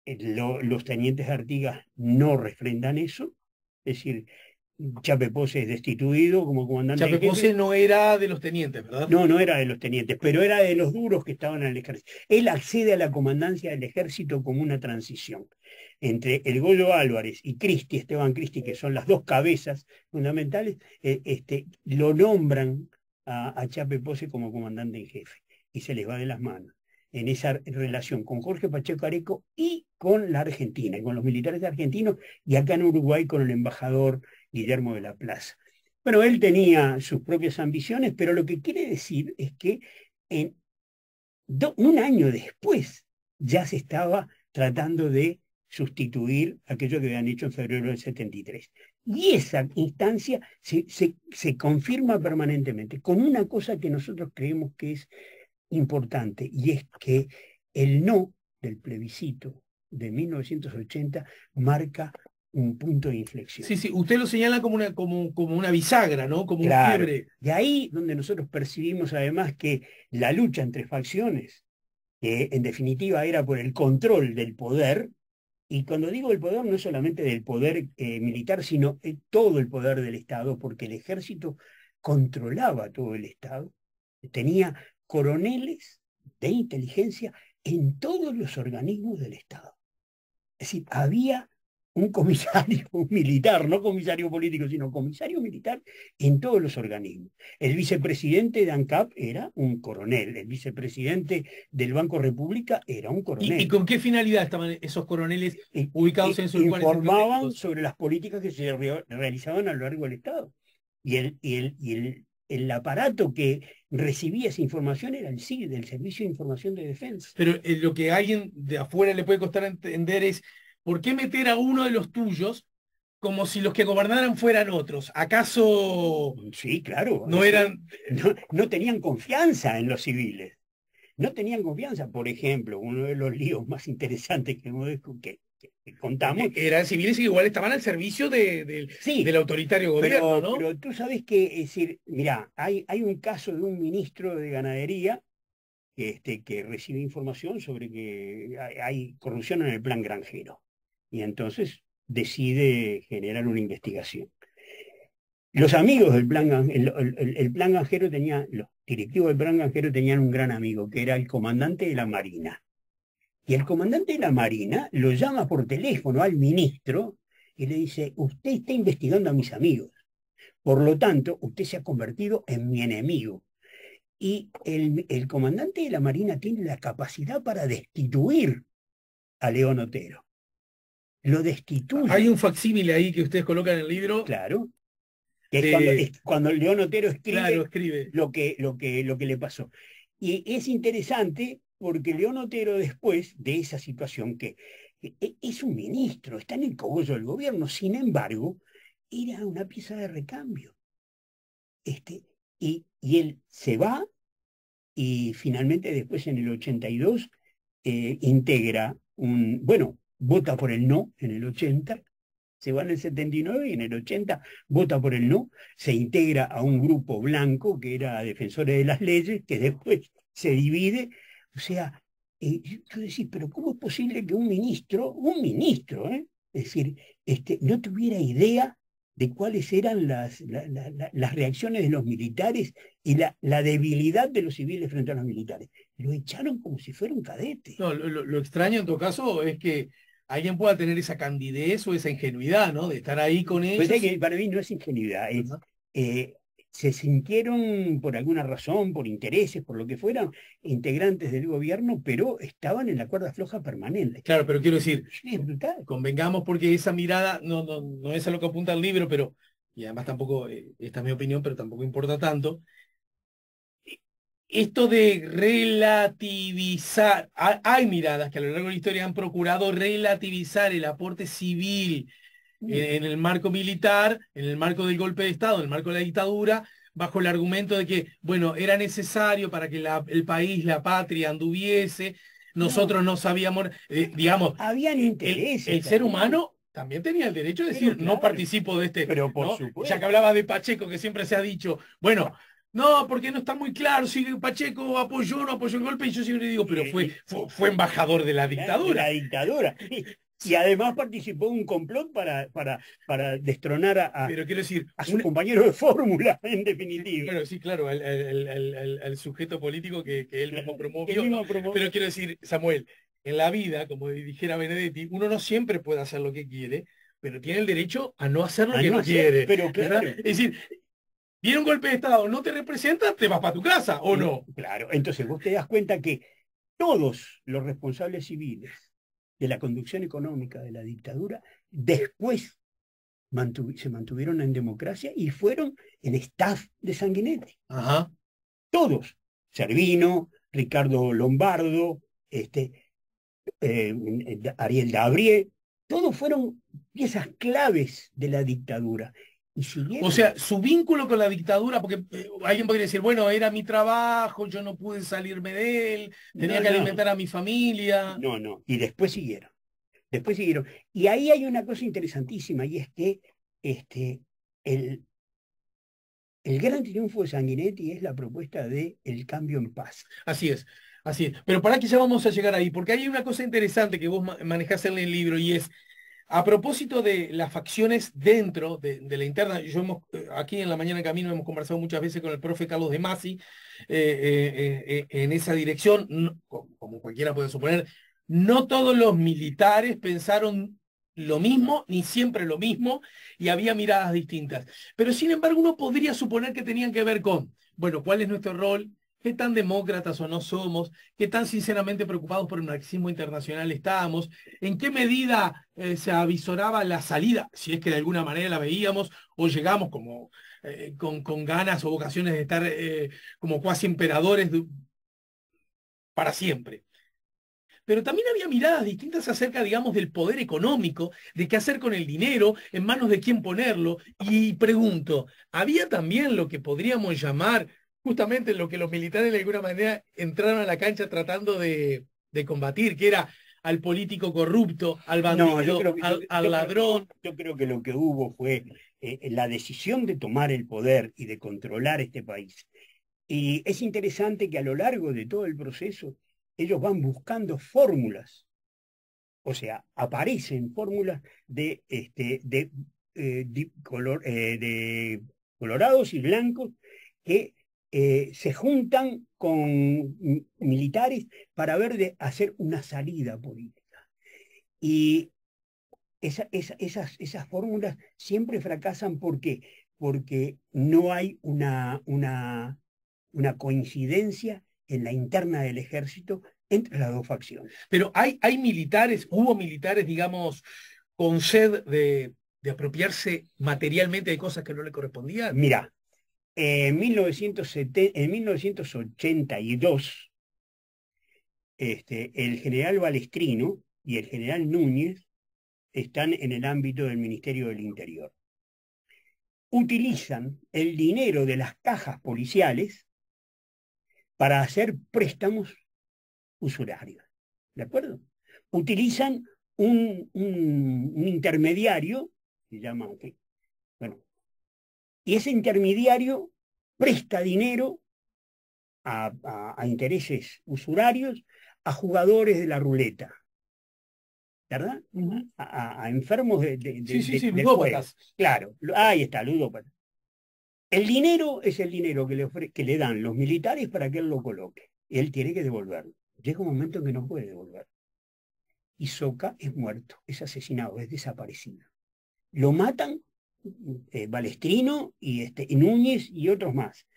Eh, los tenientes de Artigas no refrendan eso, es decir, Chapepose es destituido como comandante. pose no era de los tenientes, ¿verdad? No, no era de los tenientes, pero era de los duros que estaban en el ejército. Él accede a la comandancia del ejército como una transición entre el Goyo Álvarez y Cristi, Esteban Cristi, que son las dos cabezas fundamentales, eh, este, lo nombran a, a Chape Pose como comandante en jefe y se les va de las manos en esa relación con Jorge Pacheco Areco y con la Argentina, y con los militares argentinos, y acá en Uruguay con el embajador Guillermo de la Plaza. Bueno, él tenía sus propias ambiciones, pero lo que quiere decir es que en un año después ya se estaba tratando de sustituir aquello que habían hecho en febrero del 73. Y esa instancia se, se, se confirma permanentemente con una cosa que nosotros creemos que es importante, y es que el no del plebiscito de 1980 marca un punto de inflexión. Sí, sí, usted lo señala como una, como, como una bisagra, ¿no? Como un quiebre. Y ahí donde nosotros percibimos además que la lucha entre facciones, que en definitiva era por el control del poder, y cuando digo el poder no es solamente del poder eh, militar, sino eh, todo el poder del Estado, porque el ejército controlaba todo el Estado, tenía coroneles de inteligencia en todos los organismos del Estado. Es decir, había un comisario militar, no comisario político, sino comisario militar en todos los organismos. El vicepresidente de ANCAP era un coronel, el vicepresidente del Banco República era un coronel. ¿Y, con qué finalidad estaban esos coroneles ubicados en sus Informaban sobre las políticas que se realizaban a lo largo del Estado. Y y y el el aparato que recibía esa información era el SID, del Servicio de Información de Defensa. Pero eh, lo que a alguien de afuera le puede costar entender es, ¿por qué meter a uno de los tuyos como si los que gobernaran fueran otros? ¿Acaso... Sí, claro. No, eran... no, tenían confianza en los civiles. No tenían confianza. Por ejemplo, uno de los líos más interesantes que, hemos, que, contamos eh, que eran civiles y igual estaban al servicio del autoritario gobierno, pero, tú sabes que, es decir, mira hay, hay un caso de un ministro de ganadería que, este, que recibe información sobre que hay, corrupción en el plan granjero. Y entonces decide generar una investigación. Los amigos del plan, el plan granjero tenía, los directivos del plan granjero tenían un gran amigo, que era el comandante de la Marina. Y el comandante de la Marina lo llama por teléfono al ministro y le dice, usted está investigando a mis amigos. Por lo tanto, usted se ha convertido en mi enemigo. Y el, comandante de la Marina tiene la capacidad para destituir a León Otero. Lo destituye. Hay un facsímile ahí que ustedes colocan en el libro. Claro. cuando, León Otero escribe, lo que le pasó. Y es interesante porque León Otero después de esa situación que e, es un ministro, está en el cogollo del gobierno, sin embargo, era una pieza de recambio. Este, y, él se va y finalmente después en el 82 eh, integra un, bueno, vota por el no en el 80, se va en el 79 y en el 80 vota por el no, se integra a un grupo blanco que era Defensores de las Leyes, que después se divide o sea, eh, yo pero ¿cómo es posible que un ministro, un ministro, eh?", es decir, este, no tuviera idea de cuáles eran las, las reacciones de los militares y la, debilidad de los civiles frente a los militares? Lo echaron como si fuera un cadete. No, lo, extraño en tu caso es que alguien pueda tener esa candidez o esa ingenuidad, ¿no? De estar ahí con pues ellos. Pues que para mí no es ingenuidad, se sintieron por alguna razón, por intereses, por lo que fueran, integrantes del gobierno, pero estaban en la cuerda floja permanente. Claro, pero quiero decir, convengamos porque esa mirada no, no, no es a lo que apunta el libro, pero, y además tampoco, eh, esta es mi opinión, pero tampoco importa tanto, esto de relativizar, hay miradas que a lo largo de la historia han procurado relativizar el aporte civil, en, el marco militar, en el marco del golpe de Estado, en el marco de la dictadura, bajo el argumento de que, bueno, era necesario para que el país, la patria anduviese, nosotros no, sabíamos, eh, digamos, habían eh, intereses. El, ser humano también tenía el derecho de decir, no participo de este. Pero por supuesto. Ya que hablaba de Pacheco, que siempre se ha dicho, bueno, no, porque no está muy claro si Pacheco apoyó o no apoyó el golpe, y yo siempre digo, pero fue, fue, fue embajador de la dictadura. La dictadura y además participó en un complot para, para, para destronar a, Pero quiero decir, a su compañero de fórmula, en definitiva. Bueno, sí, claro, al, sujeto político que, él mismo promovió. Pero quiero decir, Samuel, en la vida, como dijera Benedetti, uno no siempre puede hacer lo que quiere, pero tiene el derecho a no hacer lo que no quiere. Pero Es decir, viene un golpe de Estado, no te representa, te vas para tu casa, ¿o no? Claro, entonces vos te das cuenta que todos los responsables civiles de la conducción económica de la dictadura, después se mantuvieron en democracia y fueron el staff de Sanguinetti. Todos. Servino, Ricardo Lombardo, este, eh, eh, Ariel Dabrié, todos fueron piezas claves de la dictadura o sea, su vínculo con la dictadura, porque eh, alguien podría decir, bueno, era mi trabajo, yo no pude salirme de él, tenía que alimentar a mi familia. No, no, y después siguieron. Después siguieron. Y ahí hay una cosa interesantísima, y es que este, el, el gran triunfo de Sanguinetti es la propuesta de el cambio en paz. Así es, así es. Pero para que ya vamos a llegar ahí, porque hay una cosa interesante que vos manejás en el libro y es a propósito de las facciones dentro de, la interna, yo hemos, eh, aquí en la mañana en camino hemos conversado muchas veces con el profe Carlos de Masi eh, eh, en esa dirección, como cualquiera puede suponer, no todos los militares pensaron lo mismo, ni siempre lo mismo, y había miradas distintas. Pero sin embargo uno podría suponer que tenían que ver con, bueno, ¿cuál es nuestro rol? qué tan demócratas o no somos, qué tan sinceramente preocupados por el marxismo internacional estábamos, en qué medida eh, se avisoraba la salida, si es que de alguna manera la veíamos o llegamos como eh, con, ganas o vocaciones de estar eh, como cuasi emperadores para siempre pero también había miradas distintas acerca, digamos, del poder económico, de qué hacer con el dinero, en manos de quién ponerlo. Y pregunto, ¿había también lo que podríamos llamar justamente lo que los militares de alguna manera entraron a la cancha tratando de, combatir, que era al político corrupto, al bandido, al, ladrón. yo creo que lo que hubo fue eh, eh, la decisión de tomar el poder y de controlar este país. Y es interesante que a lo largo de todo el proceso ellos van buscando fórmulas. O sea, aparecen fórmulas de, este, de, eh, color, de colorados y blancos que eh, se juntan con militares para ver de hacer una salida política. Y esas, esas fórmulas siempre fracasan ¿por porque no hay una, una, una coincidencia en la interna del ejército entre las dos facciones. Pero hay, hay militares, hubo militares, digamos, con sed de, de apropiarse materialmente de cosas que no le correspondían. Mira, en, 1982, este, el general Balestrino y el general Núñez están en el ámbito del Ministerio del Interior. Utilizan el dinero de las cajas policiales para hacer préstamos usurarios. ¿De acuerdo? Utilizan un, un, intermediario, se llama, bueno, y ese intermediario presta dinero a, intereses usurarios a jugadores de la ruleta. ¿Verdad? a, enfermos de, de, Claro, ahí está, Ludo. El dinero es el dinero que le, que le dan los militares para que él lo coloque. Él tiene que devolverlo. Llega un momento en que no puede devolverlo. Y Soka es muerto, es asesinado, es desaparecido. Lo matan eh, Balestrino y, este, Núñez y otros más.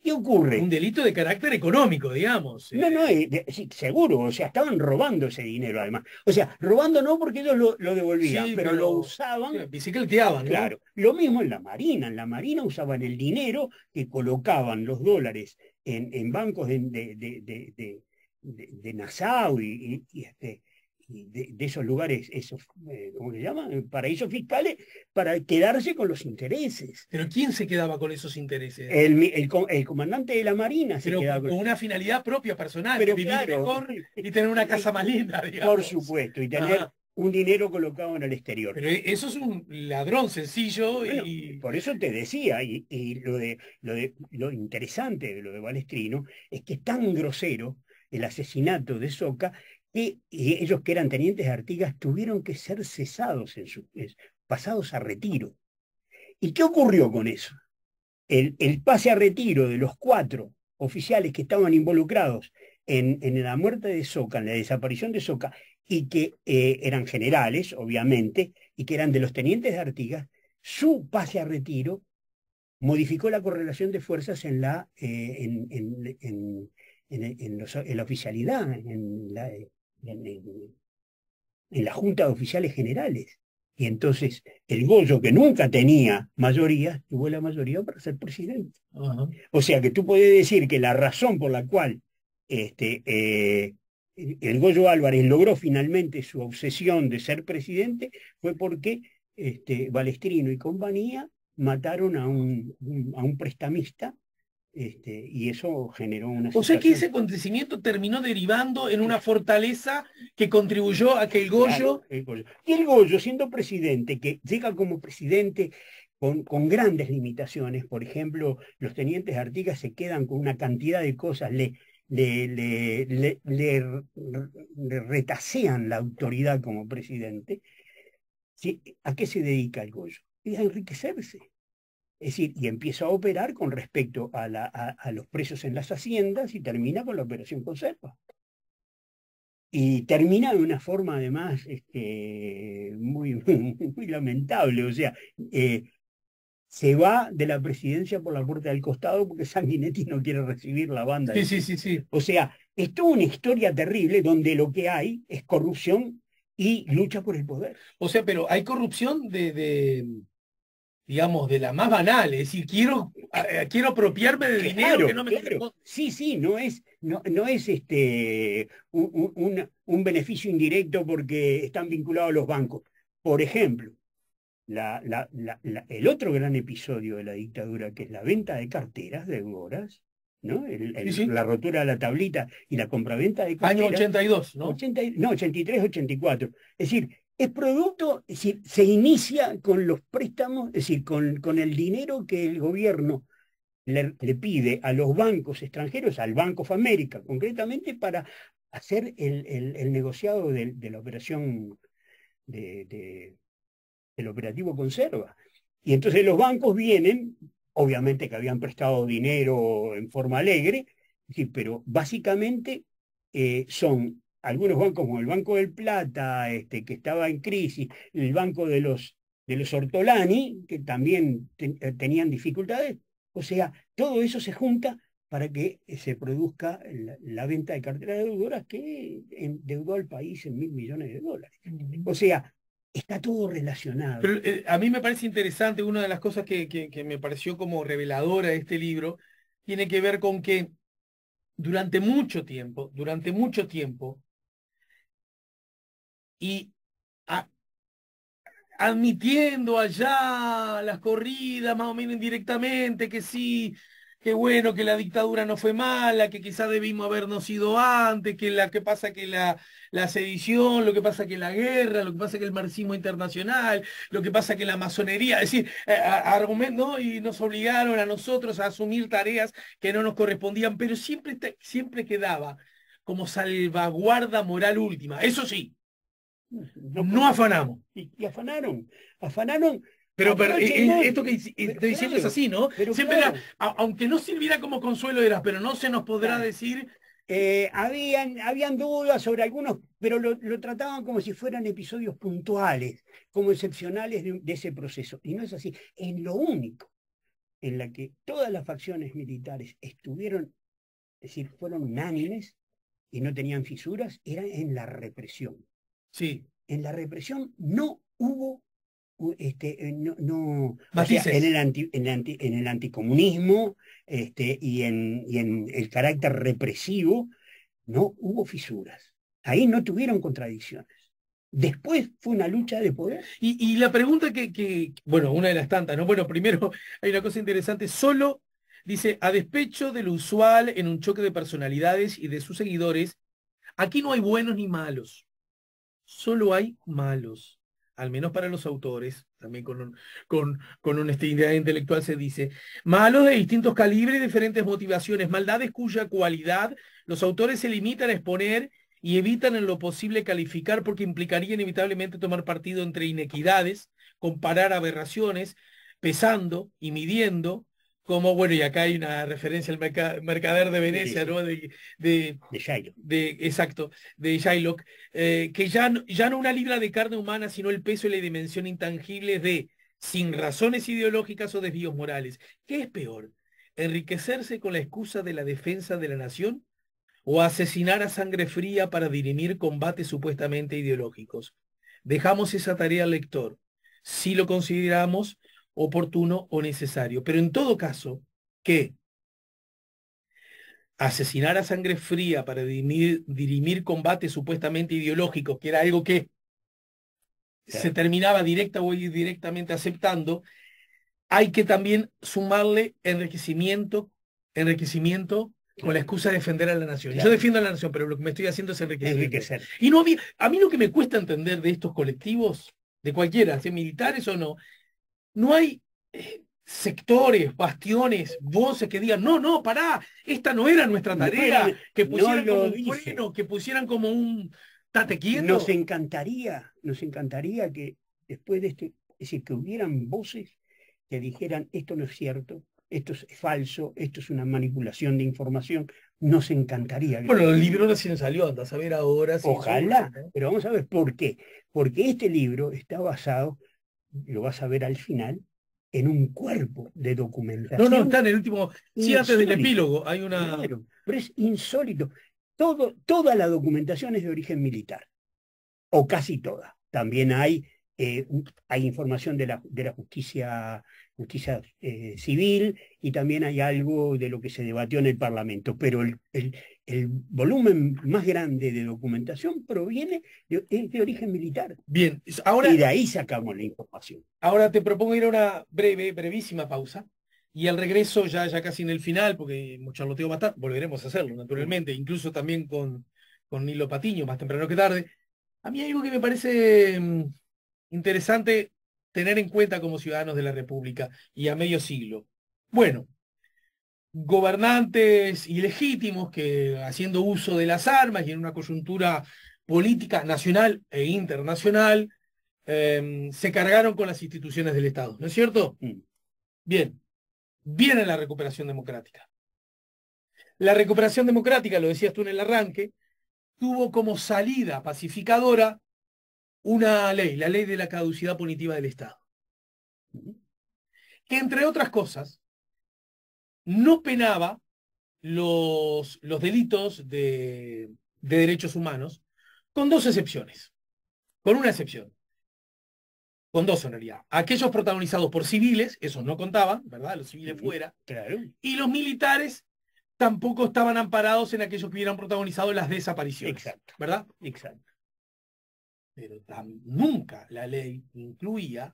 ¿Qué ocurre? Un delito de carácter económico, digamos. Eh. No, no, eh, seguro, o sea, estaban robando ese dinero además. O sea, robando no porque ellos lo, lo devolvían, pero, lo usaban. Claro, lo mismo en la Marina, en la Marina usaban el dinero que colocaban los dólares en, en bancos de, de, de Nassau y, y, y, este, de, esos lugares, esos, eh, ¿cómo se llaman? Eh, paraísos fiscales, para quedarse con los intereses. ¿Pero quién se quedaba con esos intereses? El, comandante de la Marina se quedaba con, una finalidad propia, personal, vivir mejor y tener una casa más linda, Por supuesto, y tener un dinero colocado en el exterior. Pero eh, eso es un ladrón sencillo y... Por eso te decía, y, lo, de, lo, de, lo interesante de lo de Balestrino es que es tan grosero el asesinato de Soca y, ellos que eran tenientes de Artigas tuvieron que ser cesados, en su, pasados a retiro. ¿Y qué ocurrió con eso? El, el, pase a retiro de los cuatro oficiales que estaban involucrados en, en la muerte de Soca, en la desaparición de Soca, y que eh, eran generales, obviamente, y que eran de los tenientes de Artigas, su pase a retiro modificó la correlación de fuerzas en la, eh, en, la oficialidad, en la, eh, en, la Junta de Oficiales Generales. Y entonces el Goyo, que nunca tenía mayoría, tuvo la mayoría para ser presidente. O sea que tú puedes decir que la razón por la cual este, eh, el Goyo Álvarez logró finalmente su obsesión de ser presidente fue porque este, Balestrino y compañía mataron a un, a un prestamista este, y eso generó una... Situación. O sea que ese acontecimiento terminó derivando en una fortaleza que contribuyó a que el Goyo... Y el Goyo, siendo presidente, que llega como presidente con, con, grandes limitaciones, por ejemplo, los tenientes Artigas se quedan con una cantidad de cosas, le, le, le, retasean la autoridad como presidente. ¿A qué se dedica el Goyo? Es a enriquecerse es decir, y empieza a operar con respecto a, los precios en las haciendas y termina con la operación conserva. Y termina de una forma además este, muy, lamentable. O sea, eh, se va de la presidencia por la puerta del costado porque Sanguinetti no quiere recibir la banda. Sí, sí, sí, sí. O sea, es toda una historia terrible donde lo que hay es corrupción y lucha por el poder. O sea, pero hay corrupción de digamos, de la más banal, es decir, quiero, quiero apropiarme de dinero que no me Sí, sí, no es, no, no es este un, un, beneficio indirecto porque están vinculados los bancos. Por ejemplo, la, la, la, el otro gran episodio de la dictadura, que es la venta de carteras de horas, ¿no? La rotura de la tablita y la compraventa de carteras. Año 82, ¿no? no, 83, 84. Es decir, es producto, es decir, se inicia con los préstamos, es decir, con, el dinero que el gobierno le, pide a los bancos extranjeros, al Banco of America concretamente, para hacer el, negociado de, la operación de, del operativo conserva. Y entonces los bancos vienen, obviamente que habían prestado dinero en forma alegre, pero básicamente eh, son algunos bancos como el Banco del Plata, este, que estaba en crisis, el Banco de los, de los Ortolani, que también eh, tenían dificultades. O sea, todo eso se junta para que eh, se produzca la, venta de cartera de deudoras que endeudó al país en mil millones de dólares. O sea, está todo relacionado. Eh, a mí me parece interesante, una de las cosas que me pareció como reveladora de este libro, tiene que ver con que durante mucho tiempo, durante mucho tiempo, y admitiendo allá las corridas, más o menos indirectamente, que sí, que bueno, que la dictadura no fue mala, que quizás debimos habernos ido antes, que la que pasa que la, la sedición, lo que pasa que la guerra, lo que pasa que el marxismo internacional, lo que pasa que la masonería, es decir, eh, argumentó y nos obligaron a nosotros a asumir tareas que no nos correspondían, pero siempre, siempre quedaba como salvaguarda moral última. Eso sí, no, afanamos. Y, afanaron. Afanaron. Pero, eh, eh, esto que estoy diciendo es así, ¿no? Siempre aunque no sirviera como consuelo, las pero no se nos podrá decir eh, habían, habían dudas sobre algunos, pero lo, trataban como si fueran episodios puntuales, como excepcionales de, ese proceso. Y no es así. en lo único en la que todas las facciones militares estuvieron, es decir, fueron unánimes y no tenían fisuras, era en la represión. Sí. En la represión no hubo este, no, en, el anticomunismo este, y, en, y en el carácter represivo, no hubo fisuras. Ahí no tuvieron contradicciones. Después fue una lucha de poder. Y, y la pregunta que, que, bueno, una de las tantas, ¿no? Bueno, primero hay una cosa interesante, solo dice, a despecho de lo usual en un choque de personalidades y de sus seguidores, aquí no hay buenos ni malos solo hay malos, al menos para los autores, también con, con, honestidad intelectual se dice, malos de distintos calibres y diferentes motivaciones, maldades cuya cualidad los autores se limitan a exponer y evitan en lo posible calificar porque implicaría inevitablemente tomar partido entre inequidades, comparar aberraciones, pesando y midiendo como, bueno, y acá hay una referencia al mercader de Venecia, ¿no? De, de, Shylock. exacto, de Shylock, eh, que ya, ya no una libra de carne humana, sino el peso y la dimensión intangible de, sin razones ideológicas o desvíos morales. ¿Qué es peor? ¿Enriquecerse con la excusa de la defensa de la nación? ¿O asesinar a sangre fría para dirimir combates supuestamente ideológicos? Dejamos esa tarea al lector. Si lo consideramos, oportuno o necesario. Pero en todo caso, que asesinar a sangre fría para dirimir, combates supuestamente ideológicos, que era algo que se terminaba directa o indirectamente aceptando, hay que también sumarle enriquecimiento, enriquecimiento con la excusa de defender a la nación. Yo defiendo a la nación, pero lo que me estoy haciendo es enriquecer. Y no había a mí lo que me cuesta entender de estos colectivos, de cualquiera, sean militares o no, no hay eh, sectores, bastiones, voces que digan, no, no, pará, esta no era nuestra tarea, que pusieran como un que pusieran como un tate Nos encantaría, nos encantaría que después de este, es decir, que hubieran voces que dijeran, esto no es cierto, esto es falso, esto es una manipulación de información, nos encantaría. Bueno, el libro recién salió, hasta a ver ahora. Ojalá, pero vamos a ver por qué. Porque este libro está basado lo vas a ver al final, en un cuerpo de documentación. No, no, está en el último, sí, antes del epílogo, hay una... pero es insólito. Todo, toda la documentación es de origen militar, o casi toda. También hay, eh, hay información de la, de la justicia justicia eh, civil y también hay algo de lo que se debatió en el Parlamento, pero el, volumen más grande de documentación proviene de, origen militar. Bien, ahora... Y de ahí sacamos la información. Ahora te propongo ir a una breve, brevísima pausa. Y al regreso, ya, ya casi en el final, porque va más bastante, volveremos a hacerlo, naturalmente, incluso también con, con Nilo Patiño, más temprano que tarde. A mí hay algo que me parece mm, interesante tener en cuenta como ciudadanos de la República y a medio siglo. Bueno, gobernantes ilegítimos que haciendo uso de las armas y en una coyuntura política nacional e internacional, em, se cargaron con las instituciones del Estado, ¿no es cierto? Mm. Bien, viene la recuperación democrática. La recuperación democrática, lo decías tú en el arranque, tuvo como salida pacificadora una ley, la ley de la caducidad punitiva del Estado, que entre otras cosas no penaba los, los delitos de, de derechos humanos con dos excepciones, con una excepción, con dos en realidad. Aquellos protagonizados por civiles, esos no contaban, ¿verdad? Los civiles fuera. Y los militares tampoco estaban amparados en aquellos que hubieran protagonizado las desapariciones. Exacto. ¿Verdad? Exacto pero nunca la ley incluía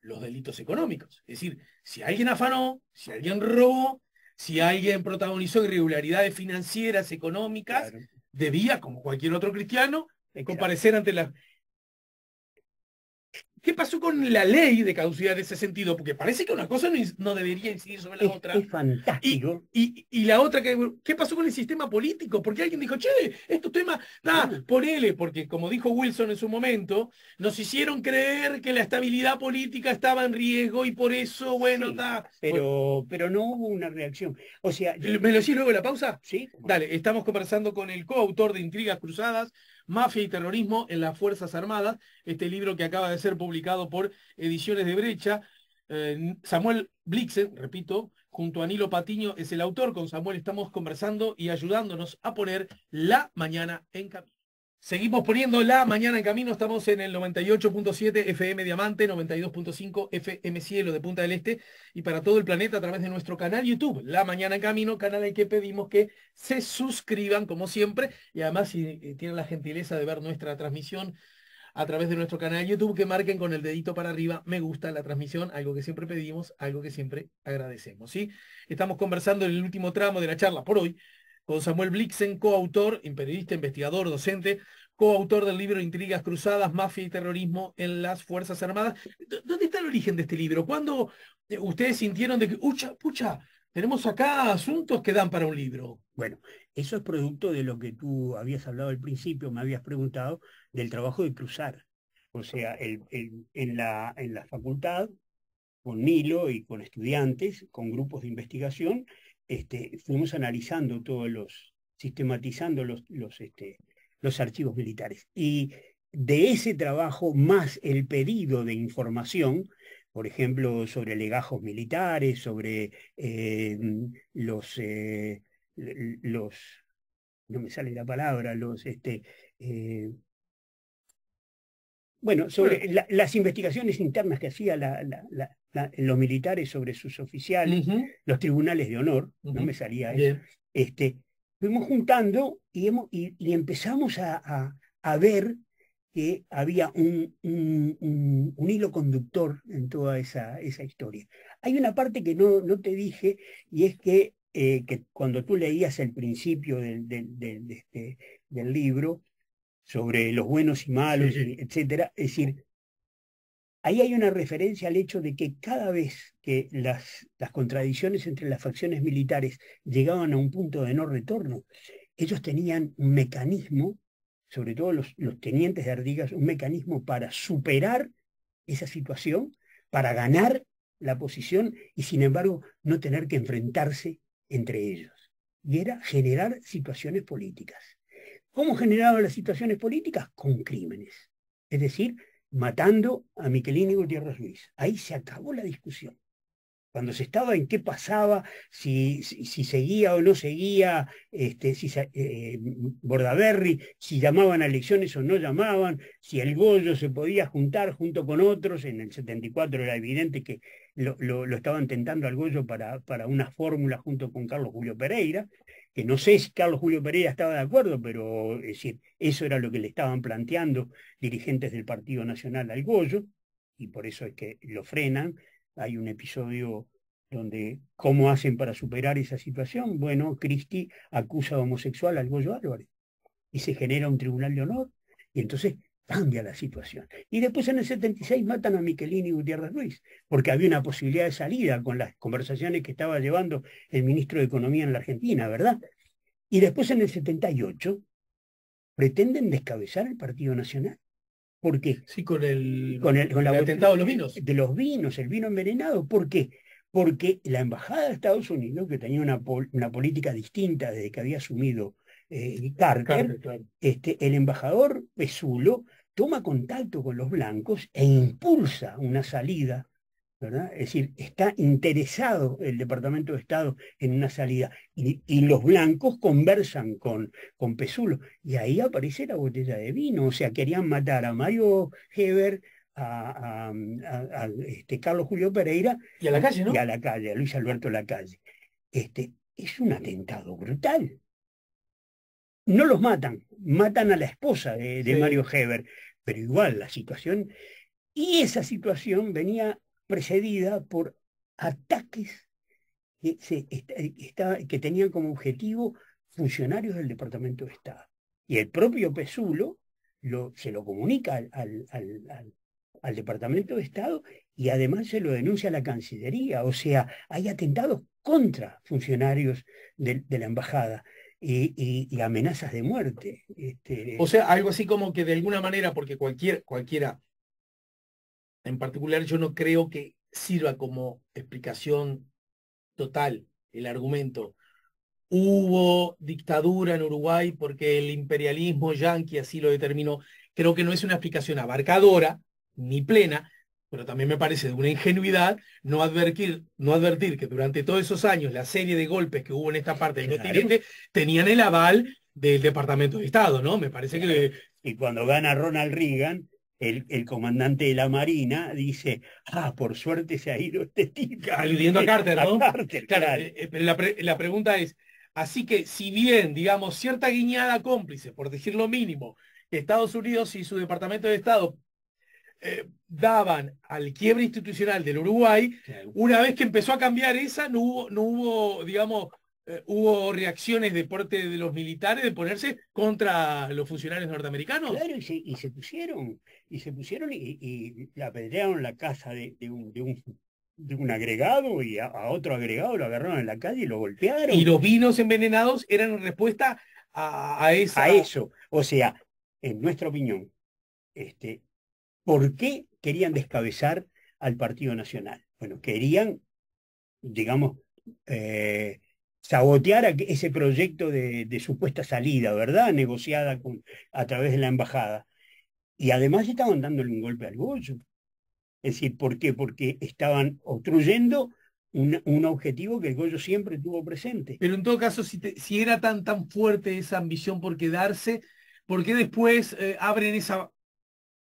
los delitos económicos. Es decir, si alguien afanó, si alguien robó, si alguien protagonizó irregularidades financieras, económicas, debía, como cualquier otro cristiano, comparecer ante la... ¿Qué pasó con la ley de caducidad de ese sentido? Porque parece que una cosa no, debería incidir sobre la otra. Es fantástico. Y, y, la otra, que, ¿qué pasó con el sistema político? Porque alguien dijo, che, estos temas, nada, ah. ponele, porque como dijo Wilson en su momento, nos hicieron creer que la estabilidad política estaba en riesgo y por eso, bueno, da. pero, pero no hubo una reacción. O sea. ¿Me lo decís luego la pausa? Sí. Dale, estamos conversando con el coautor de Intrigas Cruzadas, Mafia y Terrorismo en las Fuerzas Armadas, este libro que acaba de ser publicado por Ediciones de Brecha. Eh, Samuel Blixen, repito, junto a Nilo Patiño es el autor. Con Samuel estamos conversando y ayudándonos a poner la mañana en camino. Seguimos poniendo la mañana en camino, estamos en el 98.7 FM Diamante, 92.5 FM Cielo de Punta del Este y para todo el planeta a través de nuestro canal YouTube, La Mañana en Camino, canal al que pedimos que se suscriban como siempre y además si eh, tienen la gentileza de ver nuestra transmisión a través de nuestro canal YouTube, que marquen con el dedito para arriba, me gusta la transmisión, algo que siempre pedimos, algo que siempre agradecemos. ¿sí? Estamos conversando en el último tramo de la charla por hoy con Samuel Blixen, coautor, periodista, investigador, docente, coautor del libro Intrigas Cruzadas, Mafia y Terrorismo en las Fuerzas Armadas. ¿Dónde está el origen de este libro? ¿Cuándo eh, ustedes sintieron de que, pucha, tenemos acá asuntos que dan para un libro? Bueno, eso es producto de lo que tú habías hablado al principio, me habías preguntado, del trabajo de cruzar. O sea, en la facultad, con Nilo y con estudiantes, con grupos de investigación, este, fuimos analizando todos los, sistematizando los, este, los, archivos militares. Y de ese trabajo, más el pedido de información, por ejemplo, sobre legajos militares, sobre eh, los, eh, los, no me sale la palabra, los, este, eh, bueno, sobre las investigaciones internas que hacían los militares sobre sus oficiales, los tribunales de honor, no me salía eso, este, fuimos juntando y, empezamos a, ver que había un, hilo conductor en toda esa, historia. Hay una parte que no, te dije y es eh, que, cuando tú leías el principio del este, libro, sobre los buenos y malos, etc. etcétera. Es decir, ahí hay una referencia al hecho de que cada vez que las, las contradicciones entre las facciones militares llegaban a un punto de no retorno, ellos tenían un mecanismo, sobre todo los, los tenientes de Ardigas, un mecanismo para superar esa situación, para ganar la posición y sin embargo no tener que enfrentarse entre ellos. Y era generar situaciones políticas. ¿Cómo generaban las situaciones políticas? Con crímenes. Es decir, matando a Miquelín y Gutiérrez Luis. Ahí se acabó la discusión. Cuando se estaba en qué pasaba, si, seguía o no seguía, este, si eh, Bordaberry, si llamaban a elecciones o no llamaban, si el Goyo se podía juntar junto con otros, en el 74 era evidente que lo, estaban tentando al Goyo para, para una fórmula junto con Carlos Julio Pereira, que no sé si Carlos Julio Pereira estaba de acuerdo, pero es decir, eso era lo que le estaban planteando dirigentes del Partido Nacional al Goyo, y por eso es que lo frenan. Hay un episodio donde, ¿cómo hacen para superar esa situación? Bueno, Cristi acusa a homosexual al Goyo Álvarez y se genera un tribunal de honor, y entonces cambia la situación. Y después en el 76 matan a y Gutiérrez Ruiz, porque había una posibilidad de salida con las conversaciones que estaba llevando el ministro de Economía en la Argentina, ¿verdad? Y después en el 78 pretenden descabezar el Partido Nacional. Porque sí, con el, con el, atentado de los vinos. De los vinos, el vino envenenado. ¿Por qué? Porque la Embajada de Estados Unidos, que tenía una, política distinta desde que había asumido eh, Carter, este, el embajador Pesulo toma contacto con los blancos e impulsa una salida, ¿verdad? Es decir, está interesado el Departamento de Estado en una salida y, los blancos conversan con, con Pesulo y ahí aparece la botella de vino, o sea, querían matar a Mario Heber, a, este, Carlos Julio Pereira. Y a la calle, a la calle, Luis Alberto Lacalle. Este, es un atentado brutal no los matan, matan a la esposa de, Mario Heber, pero igual la situación, y esa situación venía precedida por ataques que, tenían como objetivo funcionarios del Departamento de Estado. Y el propio Pesulo se lo comunica al, Departamento de Estado y además se lo denuncia a la Cancillería. O sea, hay atentados contra funcionarios de la embajada y, amenazas de muerte. Este, o sea, algo así como que de alguna manera, porque cualquier, cualquiera, en particular yo no creo que sirva como explicación total el argumento. Hubo dictadura en Uruguay porque el imperialismo yanqui así lo determinó. Creo que no es una explicación abarcadora ni plena, pero también me parece de una ingenuidad no advertir, no advertir que durante todos esos años la serie de golpes que hubo en esta parte del continente tenían el aval del Departamento de Estado, ¿no? Me parece que... Y cuando gana Ronald Reagan, el, comandante de la Marina dice, ah, por suerte se ha ido este tipo. Aludiendo a Carter, ¿no? Carter, claro. Eh, eh, la, la pregunta es, así que si bien, digamos, cierta guiñada cómplice, por decir lo mínimo, Estados Unidos y su Departamento de Estado eh, daban al quiebre institucional del Uruguay, una vez que empezó a cambiar esa, no hubo, no hubo digamos, eh, hubo reacciones de parte de los militares de ponerse contra los funcionarios norteamericanos. Claro, y se, pusieron, y se pusieron y, y la apedrearon la casa de, de un, de un agregado y a, otro agregado lo agarraron en la calle y lo golpearon. Y los vinos envenenados eran respuesta a, a, a eso. O sea, en nuestra opinión, este, ¿Por qué querían descabezar al Partido Nacional? Bueno, querían, digamos, eh, sabotear ese proyecto de, supuesta salida, ¿verdad? Negociada a través de la embajada. Y además estaban dándole un golpe al bolso. Es decir, ¿por qué? Porque estaban obstruyendo un, objetivo que el Goyo siempre tuvo presente. Pero en todo caso, si, era tan, tan fuerte esa ambición por quedarse, ¿por qué después eh, abren esa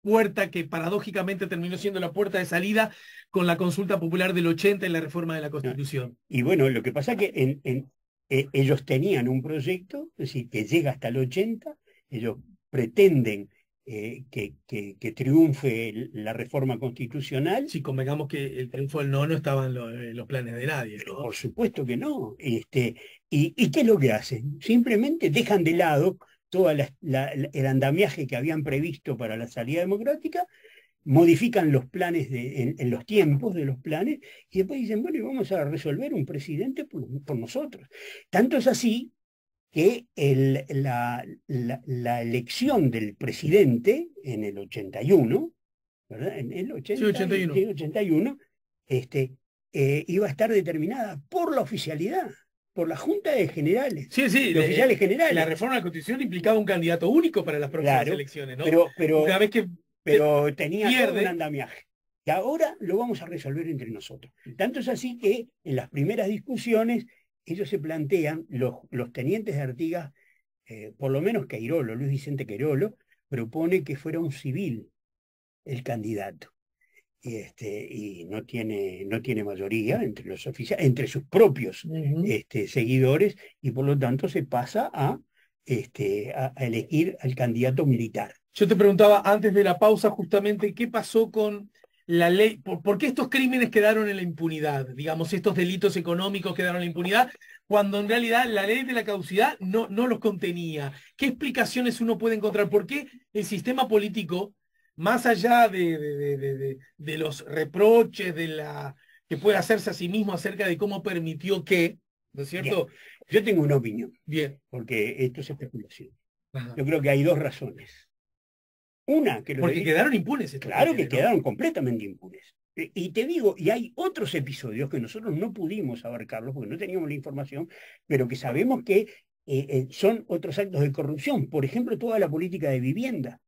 puerta que paradójicamente terminó siendo la puerta de salida con la consulta popular del 80 en la reforma de la Constitución. Y bueno, lo que pasa es que en, e, ellos tenían un proyecto, es decir, que llega hasta el 80, ellos pretenden eh, que, que, triunfe la reforma constitucional. Si convengamos que el triunfo del no no estaba en, los planes de nadie. Por supuesto que no. Este, y, ¿Y qué es lo que hacen? Simplemente dejan de lado todo el andamiaje que habían previsto para la salida democrática, modifican los planes, en, los tiempos de los planes, y después dicen, bueno, y vamos a resolver un presidente por, nosotros. Tanto es así que la, elección del presidente en el 81, ¿verdad? En el 81. 81, este, eh, iba a estar determinada por la oficialidad por la Junta de Generales. Sí, sí, de oficiales generales. La reforma de la Constitución implicaba un candidato único para las próximas elecciones, ¿no? Pero, que tenía un andamiaje. Y ahora lo vamos a resolver entre nosotros. Tanto es así que en las primeras discusiones ellos se plantean, los, los tenientes de Artigas, eh, por lo menos Queirolo, Luis Vicente Queirolo, propone que fuera un civil el candidato y, este, y no, tiene, no tiene mayoría entre los entre sus propios este, seguidores, y por lo tanto se pasa a, este, a, elegir al candidato militar. Yo te preguntaba antes de la pausa justamente qué pasó con la ley, por, por qué estos crímenes quedaron en la impunidad, digamos, estos delitos económicos quedaron en la impunidad, cuando en realidad la ley de la caducidad no, no los contenía. ¿Qué explicaciones uno puede encontrar? ¿Por qué el sistema político más allá de, de, los reproches de la que puede hacerse a sí mismo acerca de cómo permitió que, ¿no es cierto? Yo tengo una opinión. Bien. Porque esto es especulación. Yo creo que hay dos razones. Una, que los Porque quedaron impunes. Claro que quedaron completamente impunes. Eh, y te digo, y hay otros episodios que nosotros no pudimos abarcarlos porque no teníamos la información, pero que sabemos que eh, eh, son otros actos de corrupción. Por ejemplo, toda la política de vivienda.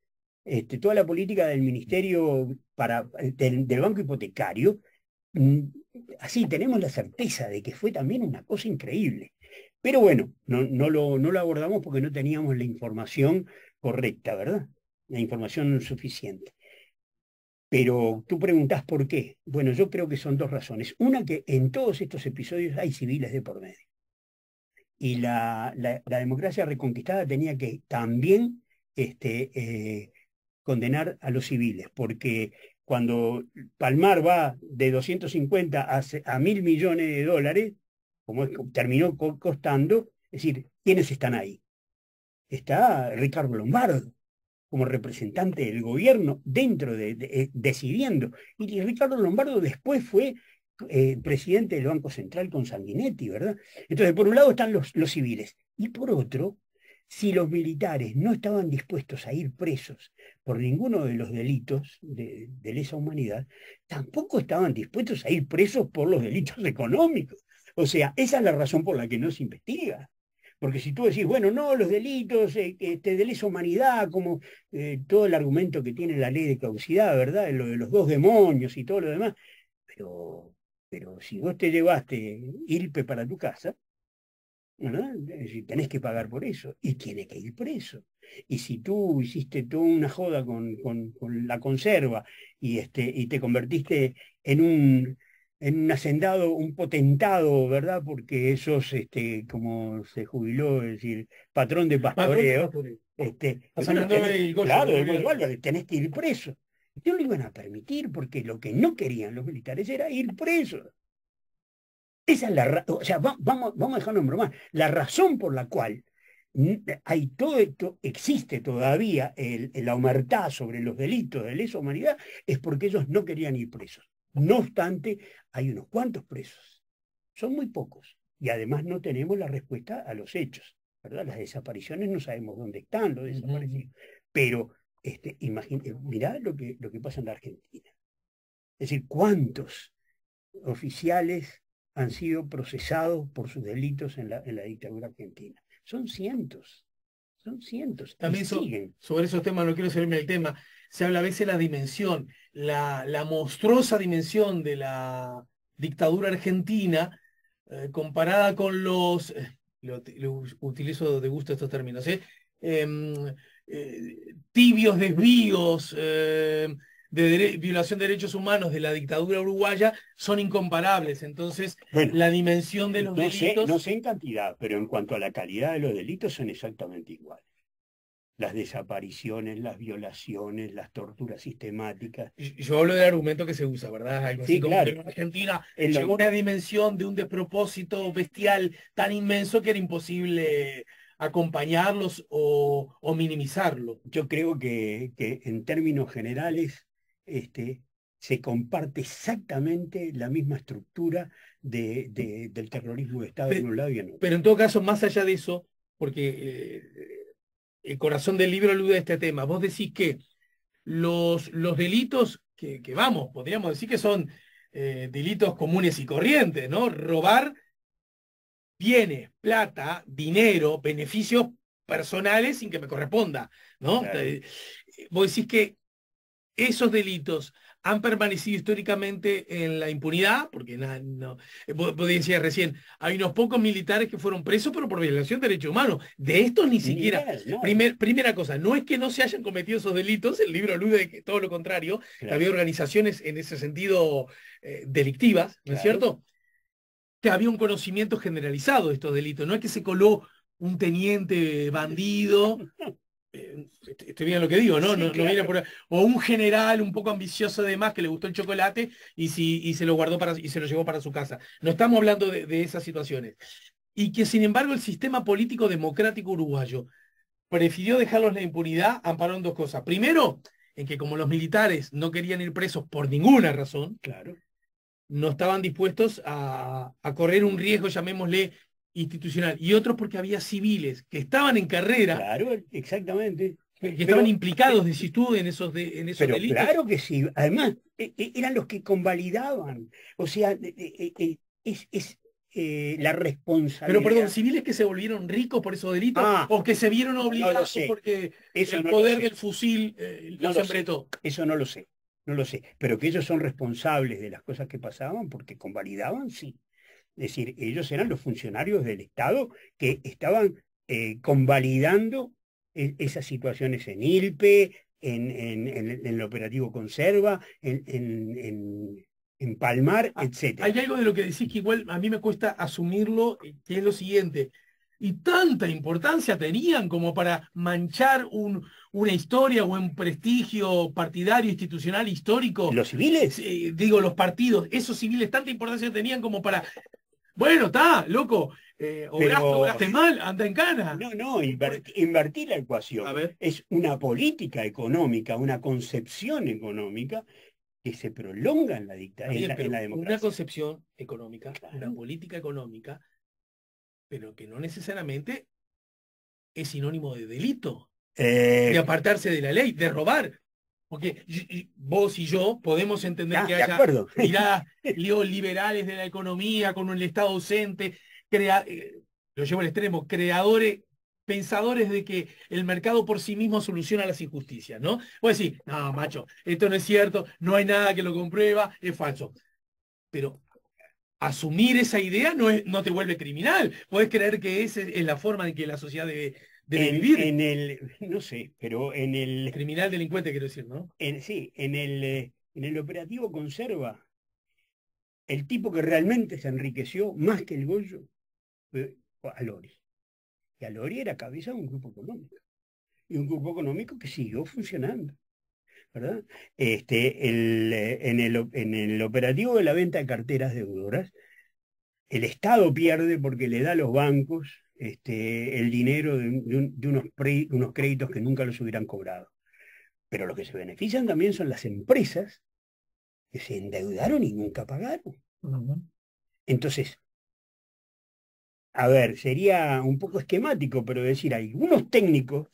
Este, toda la política del Ministerio para, del, Banco Hipotecario, mm, así tenemos la certeza de que fue también una cosa increíble. Pero bueno, no, no, lo, no lo abordamos porque no teníamos la información correcta, ¿verdad? La información suficiente. Pero tú preguntas por qué. Bueno, yo creo que son dos razones. Una que en todos estos episodios hay civiles de por medio. Y la, la, democracia reconquistada tenía que también este, eh, condenar a los civiles, porque cuando Palmar va de 250 a, mil millones de dólares, como terminó costando, es decir, ¿quiénes están ahí? Está Ricardo Lombardo como representante del gobierno dentro de, eh, decidiendo. Y Ricardo Lombardo después fue eh, presidente del Banco Central con Sanguinetti, ¿verdad? Entonces, por un lado están los, los civiles y por otro si los militares no estaban dispuestos a ir presos por ninguno de los delitos de, lesa humanidad, tampoco estaban dispuestos a ir presos por los delitos económicos. O sea, esa es la razón por la que no se investiga. Porque si tú decís, bueno, no, los delitos eh, este, de lesa humanidad, como eh, todo el argumento que tiene la ley de causidad, ¿verdad? Lo de los dos demonios y todo lo demás. Pero, pero si vos te llevaste Irpe para tu casa, ¿no? Eh, tenés que pagar por eso y tiene que ir preso. Y si tú hiciste toda una joda con, con, la conserva y, este, y te convertiste en un, en un hacendado, un potentado, ¿verdad? Porque esos, este, como se jubiló, es decir, patrón de pastoreo. este, tenés, claro, tenés que ir preso. no lo iban a permitir porque lo que no querían los militares era ir preso esa es la, o sea, vamos, vamos a dejarlo en broma. La razón por la cual hay todo esto, existe todavía la el sobre los delitos de lesa humanidad, es porque ellos no querían ir presos. No obstante, hay unos cuantos presos. Son muy pocos. Y además no tenemos la respuesta a los hechos. ¿verdad? Las desapariciones no sabemos dónde están los desaparecidos. Pero este, eh, mirá lo que, lo que pasa en la Argentina. Es decir, ¿cuántos oficiales han sido procesados por sus delitos en la, dictadura argentina. Son cientos, son cientos. También sobre esos temas, no quiero salirme el tema, se habla a veces la dimensión, la, la, monstruosa dimensión de la dictadura argentina eh, comparada con los, eh, utilizo de gusto estos términos, eh, em, tibios desvíos de violación de derechos humanos de la dictadura uruguaya son incomparables. Entonces, la dimensión de los delitos... no sé en cantidad, pero en cuanto a la calidad de los delitos son exactamente iguales. Las desapariciones, las violaciones, las torturas sistemáticas. Yo hablo del argumento que se usa, ¿verdad? Algo así como en Argentina llegó una dimensión de un despropósito bestial tan inmenso que era imposible acompañarlos o, minimizarlo. Yo creo que en términos generales este, se comparte exactamente la misma estructura de, del terrorismo de Estado en un lado y en otro. Pero en todo caso, más allá de eso, porque eh, el corazón del libro alude a este tema, vos decís que los, los delitos que, vamos, podríamos decir que son eh, delitos comunes y corrientes, ¿no? Robar bienes, plata, dinero, beneficios personales sin que me corresponda, ¿no? Eh, vos decís que esos delitos han permanecido históricamente en la impunidad, porque no, podía eh, decir recién, hay unos pocos militares que fueron presos, pero por violación de derechos humanos. De estos ni, siquiera. primera cosa, no es que no se hayan cometido esos delitos, el libro alude de que todo lo contrario, había organizaciones en ese sentido eh, delictivas, ¿no es cierto? Que había un conocimiento generalizado de estos delitos, no es que se coló un teniente bandido estoy bien lo que digo, ¿no? no, por, o un general un poco ambicioso además, que le gustó el chocolate y, si, y se lo guardó para, y se lo llevó para su casa. No estamos hablando de, esas situaciones. Y que sin embargo el sistema político democrático uruguayo prefirió dejarlos la impunidad, ampararon dos cosas. Primero, en que como los militares no querían ir presos por ninguna razón, claro, no estaban dispuestos a correr un riesgo, llamémosle institucional y otros porque había civiles que estaban en carrera. Claro, exactamente. Que estaban eh, implicados, de tú, en esos, en esos delitos. Claro que sí. Además, eh, eh, eran los que convalidaban. O sea, es, la responsabilidad. Pero perdón, civiles que se volvieron ricos por esos delitos ah, o que se vieron obligados porque el poder del fusil no los Eso no lo sé, no lo sé. Pero que ellos son responsables de las cosas que pasaban porque convalidaban, sí. Es decir, ellos eran los funcionarios del Estado que estaban eh, convalidando e, esas situaciones en ILPE, en, el operativo Conserva, en, Palmar, ah, etc. Hay algo de lo que decís que igual a mí me cuesta asumirlo, eh, que es lo siguiente. Y tanta importancia tenían como para manchar una historia o un prestigio partidario, institucional, histórico. ¿Los civiles? digo, los partidos. Esos civiles tanta importancia tenían como para bueno, está, loco, eh, obraste, mal, anda en cana. No, no, invertir la ecuación. Es una política económica, una concepción económica que se prolonga en la dictadura, la democracia. Una concepción económica, una política económica, pero que no necesariamente es sinónimo de delito. de eh, apartarse de la ley, de robar. Porque vos y yo podemos entender que haya miradas liberales de la economía con un Estado ausente, eh, lo llevo al extremo, creadores, pensadores de que el mercado por sí mismo soluciona las injusticias, ¿no? pues decir, no, macho, esto no es cierto, no hay nada que lo comprueba, es falso. Pero asumir esa idea no, es, no te vuelve criminal. Puedes creer que esa es la forma en que la sociedad debe en, el, no sé, pero en el... Criminal delincuente, quiero decir, ¿no? En, sí, en el, eh, en el operativo conserva el tipo que realmente se enriqueció más que el Goyo Alori. Y Alori era cabeza de un grupo económico. Y un grupo económico que siguió funcionando. ¿verdad? Este, eh, en, el, en el operativo de la venta de carteras deudoras, el Estado pierde porque le da a los bancos este, el dinero de, unos, créditos que nunca los hubieran cobrado. Pero los que se benefician también son las empresas que se endeudaron y nunca pagaron. Entonces, a ver, sería un poco esquemático, pero decir, algunos técnicos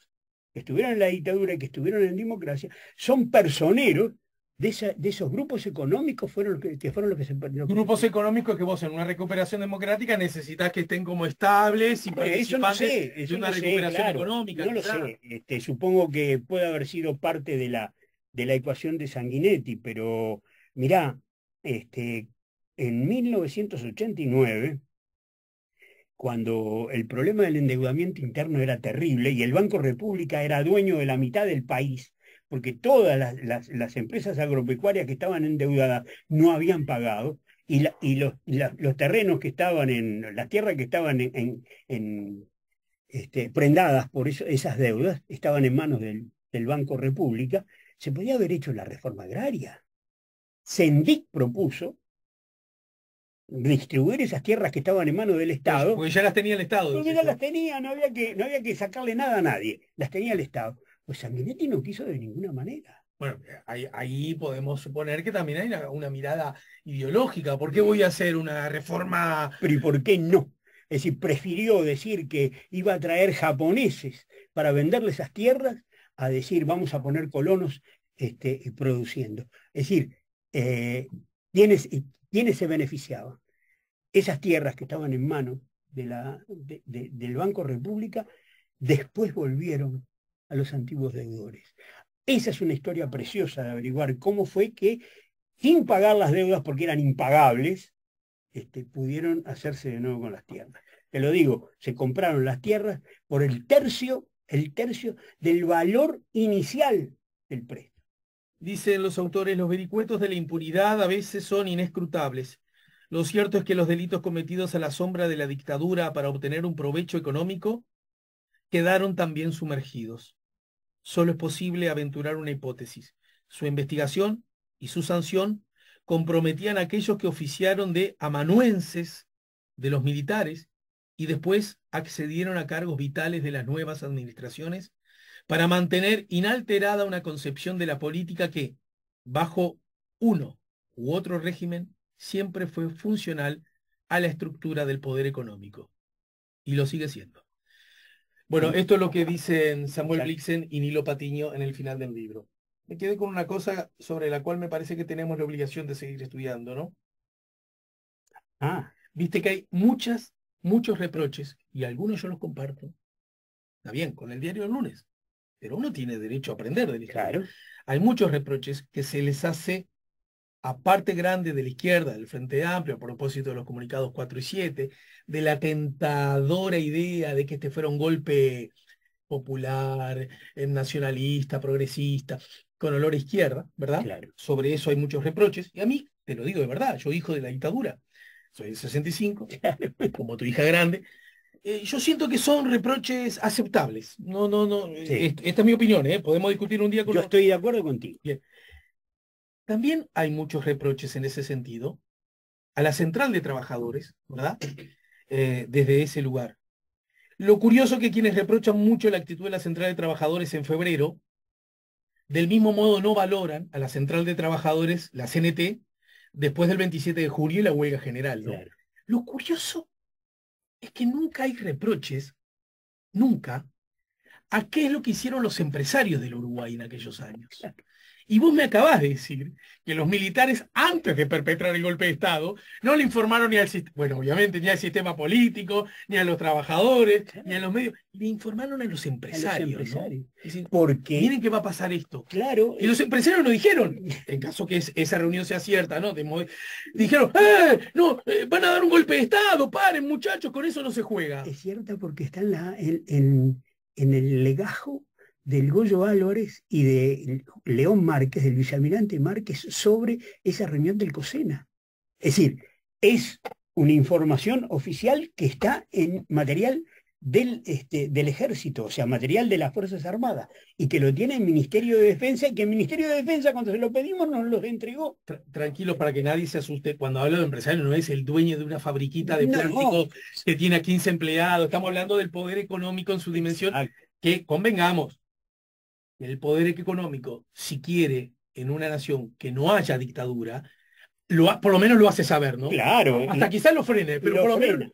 que estuvieron en la dictadura y que estuvieron en la democracia son personeros de, esos grupos económicos fueron los que, fueron los que se perdieron Grupos económicos que vos en una recuperación democrática necesitas que estén como estables y participantes eso no sé, una recuperación económica. No lo sé. Este, supongo que puede haber sido parte de la, de la ecuación de Sanguinetti, pero mirá, este, en 1989 cuando el problema del endeudamiento interno era terrible y el Banco República era dueño de la mitad del país, porque todas las, empresas agropecuarias que estaban endeudadas no habían pagado, y, los, terrenos que estaban en, las tierras que estaban en, este, prendadas por esas deudas, estaban en manos del, Banco República, se podía haber hecho la reforma agraria. Sendic propuso distribuir esas tierras que estaban en manos del Estado. Porque ya las tenía el Estado. Porque ya las tenía, no había que, no había que sacarle nada a nadie, las tenía el Estado pues Sanguinetti no quiso de ninguna manera. Bueno, ahí, podemos suponer que también hay una, mirada ideológica. ¿Por qué voy a hacer una reforma? Pero ¿y por qué no? Es decir, prefirió decir que iba a traer japoneses para venderle esas tierras a decir vamos a poner colonos este, produciendo. Es decir, eh, ¿quiénes, se beneficiaban? Esas tierras que estaban en manos de del Banco República después volvieron a los antiguos deudores. Esa es una historia preciosa de averiguar cómo fue que, sin pagar las deudas porque eran impagables, este, pudieron hacerse de nuevo con las tierras. Te lo digo, se compraron las tierras por el tercio, el tercio del valor inicial del precio. Dicen los autores, los vericuetos de la impunidad a veces son inescrutables. Lo cierto es que los delitos cometidos a la sombra de la dictadura para obtener un provecho económico quedaron también sumergidos. Solo es posible aventurar una hipótesis. Su investigación y su sanción comprometían a aquellos que oficiaron de amanuenses de los militares y después accedieron a cargos vitales de las nuevas administraciones para mantener inalterada una concepción de la política que, bajo uno u otro régimen, siempre fue funcional a la estructura del poder económico. Y lo sigue siendo. Bueno, esto es lo que dicen Samuel Blixen y Nilo Patiño en el final del libro. Me quedé con una cosa sobre la cual me parece que tenemos la obligación de seguir estudiando, ¿no? Ah. Viste que hay muchas, muchos reproches, y algunos yo los comparto. Está bien, con el diario de lunes. Pero uno tiene derecho a aprender del Claro. Hay muchos reproches que se les hace a parte grande de la izquierda, del Frente Amplio, a propósito de los comunicados 4 y 7, de la tentadora idea de que este fuera un golpe popular, eh, nacionalista, progresista, con olor a izquierda, ¿verdad? Sobre eso hay muchos reproches. Y a mí, te lo digo de verdad, yo hijo de la dictadura, soy de 65, como tu hija grande, eh, yo siento que son reproches aceptables. No, no, no. Eh, esta, es mi opinión, ¿eh? Podemos discutir un día con Yo estoy de acuerdo contigo. También hay muchos reproches en ese sentido a la central de trabajadores, ¿verdad? Eh, desde ese lugar. Lo curioso que quienes reprochan mucho la actitud de la central de trabajadores en febrero, del mismo modo no valoran a la central de trabajadores, la CNT, después del 27 de julio y la huelga general. Lo curioso es que nunca hay reproches, nunca, a qué es lo que hicieron los empresarios del Uruguay en aquellos años. Y vos me acabás de decir que los militares, antes de perpetrar el golpe de Estado, no le informaron ni al sistema, bueno, obviamente ni al sistema político, ni a los trabajadores, ni a los medios, le informaron a los empresarios. Porque miren qué va a pasar esto. Claro. Y los eh, empresarios no dijeron, eh, eh. en caso que esa reunión sea cierta, ¿no? dijeron, no, van a dar un golpe de Estado, paren muchachos, con eso no se juega. Es cierta porque está en, la, en el legajo del Goyo Álvarez y de León Márquez, del vicealmirante Márquez, sobre esa reunión del COSENA. Es decir, es una información oficial que está en material del, este, del ejército, o sea, material de las Fuerzas Armadas, y que lo tiene el Ministerio de Defensa, y que el Ministerio de Defensa cuando se lo pedimos nos lo entregó. tranquilos para que nadie se asuste, cuando hablo de empresario no es el dueño de una fabriquita de plástico que tiene a 15 empleados, estamos hablando del poder económico en su dimensión, que convengamos, el poder económico, si quiere, en una nación que no haya dictadura, lo por lo menos lo hace saber, ¿no? Claro. Hasta quizás lo frene, pero por, lo, menos,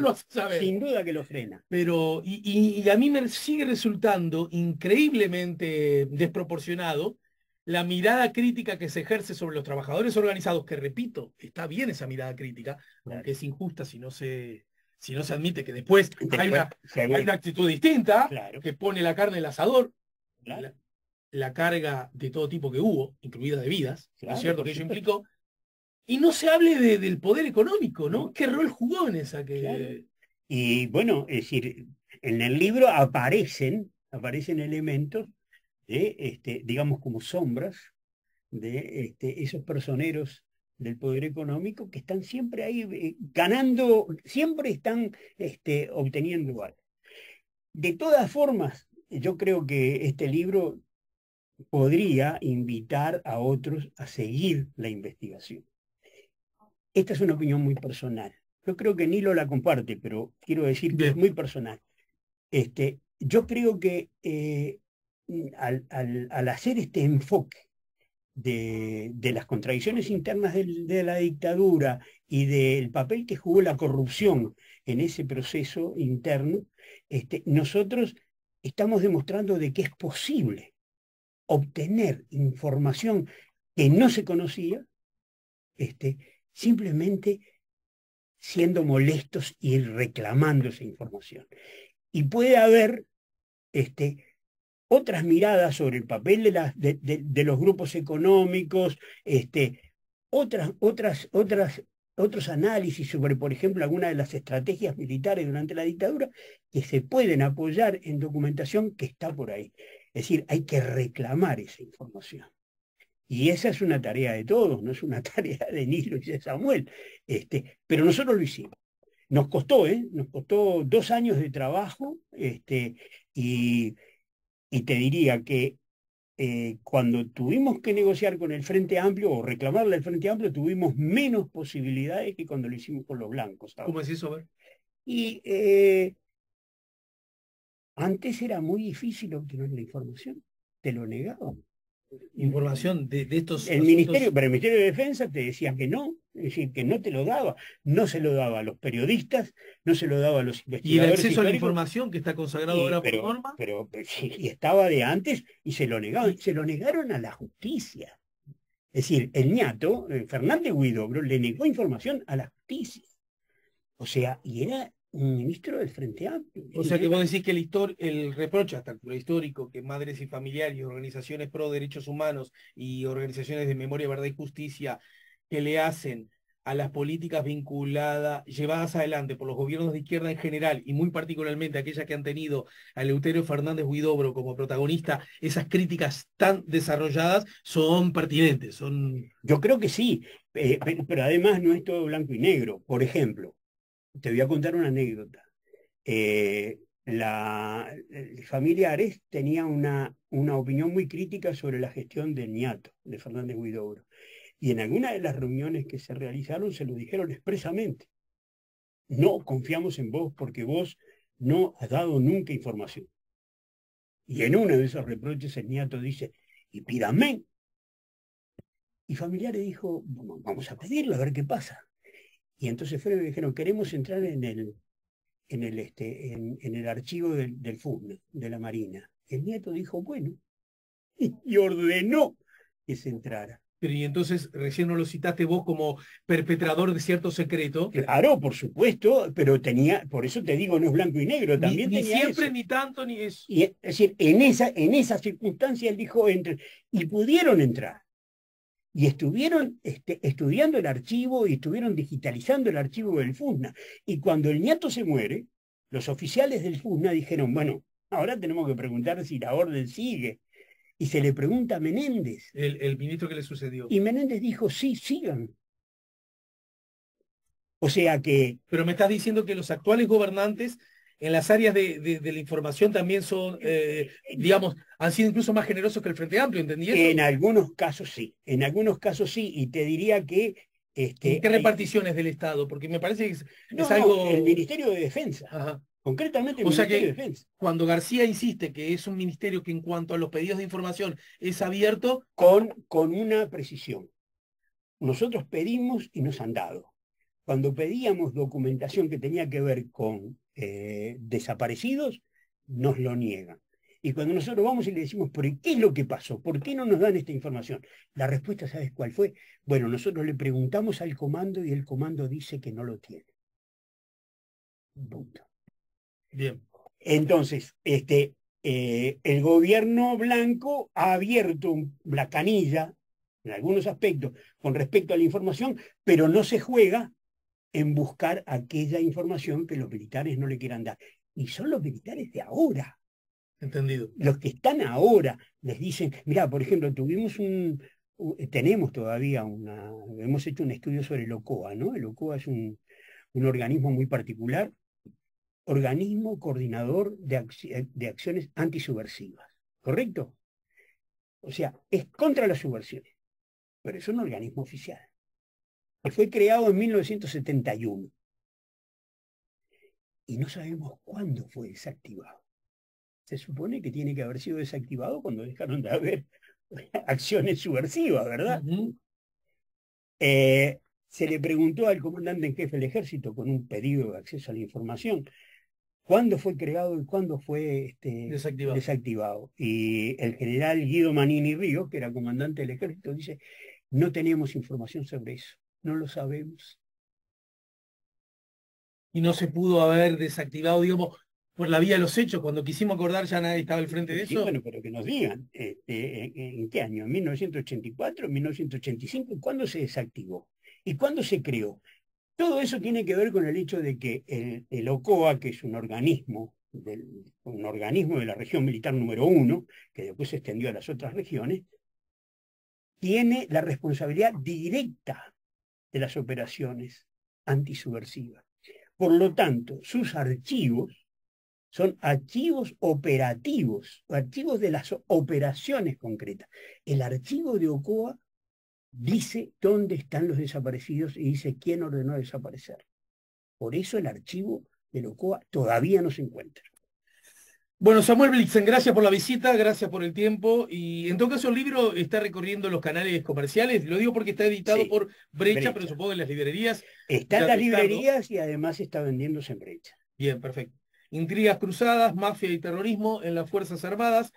lo, hace saber. Sin duda que lo frena. Pero, y, a mí me sigue resultando increíblemente desproporcionado la mirada crítica que se ejerce sobre los trabajadores organizados, que repito, está bien esa mirada crítica, porque es injusta si no se, si no se admite que después, hay, una, actitud distinta, que pone la carne en el asador, la, carga de todo tipo que hubo, incluida de vidas, es cierto? Que eso implicó. Y no se hable del poder económico, ¿no? ¿Qué rol jugó en esa que... Y bueno, es decir, en el libro aparecen, aparecen elementos de, este, digamos, como sombras de este, esos personeros del poder económico que están siempre ahí eh, ganando, siempre están este, obteniendo algo. De todas formas, yo creo que este libro podría invitar a otros a seguir la investigación. Esta es una opinión muy personal. Yo creo que Nilo la comparte, pero quiero decir que es muy personal. Este, yo creo que eh, al, hacer este enfoque de, las contradicciones internas de la dictadura y del papel que jugó la corrupción en ese proceso interno, este, nosotros estamos demostrando de que es posible obtener información que no se conocía, este, simplemente siendo molestos y reclamando esa información. Y puede haber este, otras miradas sobre el papel de, los grupos económicos, este, otras, otras, otras otros análisis sobre, por ejemplo, algunas de las estrategias militares durante la dictadura que se pueden apoyar en documentación que está por ahí. Es decir, hay que reclamar esa información. Y esa es una tarea de todos, no es una tarea de Nilo y de Samuel. Este, pero nosotros lo hicimos. Nos costó, ¿eh? Nos costó dos años de trabajo este, y, y te diría que eh, cuando tuvimos que negociar con el Frente Amplio o reclamarle al Frente Amplio, tuvimos menos posibilidades que cuando lo hicimos con los blancos. ¿Cómo es eso? Y eh, antes era muy difícil obtener la información, te lo negaban información de, de estos... El ministerio, pero el Ministerio de Defensa te decía que no, es decir, que no te lo daba, no se lo daba a los periodistas, no se lo daba a los investigadores. Y el acceso a la información que está consagrado ahora por pero, eh, y estaba de antes y se lo negaban, se lo negaron a la justicia. Es decir, el ñato, eh, Fernández Guidobro, le negó información a la justicia. O sea, y era ministro del Frente Amplio. O sea que vos decís que el, el reproche hasta el histórico que madres y familiares y organizaciones pro derechos humanos y organizaciones de memoria, verdad y justicia que le hacen a las políticas vinculadas, llevadas adelante por los gobiernos de izquierda en general y muy particularmente aquellas que han tenido a Eleuterio Fernández Huidobro como protagonista, esas críticas tan desarrolladas son pertinentes. Son... Yo creo que sí, eh, pero además no es todo blanco y negro. Por ejemplo, te voy a contar una anécdota. Eh, la, familia Ares tenía una, una opinión muy crítica sobre la gestión del niato de Fernández Huidobro. Y en alguna de las reuniones que se realizaron se lo dijeron expresamente. No confiamos en vos porque vos no has dado nunca información. Y en uno de esos reproches el niato dice, y pídame. Y familiares dijo, vamos a pedirlo a ver qué pasa. Y entonces fueron y dijeron, queremos entrar en el, en el, este, en, el archivo del, del de la Marina. El nieto dijo, bueno, y ordenó que se entrara. Pero y entonces recién no lo citaste vos como perpetrador de cierto secreto. Claro, por supuesto, pero tenía, por eso te digo, no es blanco y negro, también ni, ni siempre ni tanto ni eso. es decir, en esa, en esa circunstancia él dijo entre y pudieron entrar y estuvieron este, estudiando el archivo y estuvieron digitalizando el archivo del FUSNA. Y cuando el nieto se muere, los oficiales del FUSNA dijeron, bueno, ahora tenemos que preguntar si la orden sigue. Y se le pregunta a Menéndez. El, el ministro que le sucedió. Y Menéndez dijo, sí, sigan. O sea que... Pero me estás diciendo que los actuales gobernantes en las áreas de, la información también son, eh, digamos, han sido incluso más generosos que el Frente Amplio, ¿entendí En algunos casos sí, en algunos casos sí, y te diría que... Este, ¿Qué reparticiones del Estado? Porque me parece que es, algo... el Ministerio de Defensa. Concretamente, el Ministerio de Defensa. cuando García insiste que es un ministerio que en cuanto a los pedidos de información es abierto... Con, con una precisión. Nosotros pedimos y nos han dado. Cuando pedíamos documentación que tenía que ver con eh, desaparecidos, nos lo niegan. Y cuando nosotros vamos y le decimos, ¿por qué es lo que pasó? ¿Por qué no nos dan esta información? La respuesta, ¿sabes cuál fue? Bueno, nosotros le preguntamos al comando y el comando dice que no lo tiene. Punto. Bien. Entonces, este, eh, el gobierno blanco ha abierto la canilla en algunos aspectos con respecto a la información, pero no se juega en buscar aquella información que los militares no le quieran dar. Y son los militares de ahora. Entendido. Los que están ahora les dicen, mira, por ejemplo, tuvimos un, tenemos todavía una, hemos hecho un estudio sobre el OCOA, ¿no? El OCOA es un, organismo muy particular, organismo coordinador de, de acciones antisubversivas, ¿correcto? O sea, es contra las subversiones, pero es un organismo oficial fue creado en 1971. Y no sabemos cuándo fue desactivado. Se supone que tiene que haber sido desactivado cuando dejaron de haber acciones subversivas, ¿verdad? Eh, se le preguntó al comandante en jefe del ejército con un pedido de acceso a la información cuándo fue creado y cuándo fue este, desactivado. Y el general Guido Manini Ríos, que era comandante del ejército, dice, no tenemos información sobre eso. No lo sabemos. Y no se pudo haber desactivado, digamos, por la vía de los hechos. Cuando quisimos acordar ya nadie estaba al frente de sí, eso. Bueno, pero que nos digan, eh, eh, eh, ¿en qué año? ¿En 1984? ¿En 1985? ¿Cuándo se desactivó? ¿Y cuándo se creó? Todo eso tiene que ver con el hecho de que el, OCOA, que es un organismo, un organismo de la región militar número uno, que después se extendió a las otras regiones, tiene la responsabilidad directa de las operaciones antisubversivas. Por lo tanto, sus archivos son archivos operativos, archivos de las operaciones concretas. El archivo de Ocoa dice dónde están los desaparecidos y dice quién ordenó desaparecer. Por eso el archivo de Ocoa todavía no se encuentra. Bueno, Samuel Blixen, gracias por la visita, gracias por el tiempo. Y en todo caso, el libro está recorriendo los canales comerciales. Lo digo porque está editado por brecha, brecha, pero supongo en las librerías. Está en las librerías y además está vendiéndose en Brecha. Bien, perfecto. Intrigas cruzadas, mafia y terrorismo en las Fuerzas Armadas.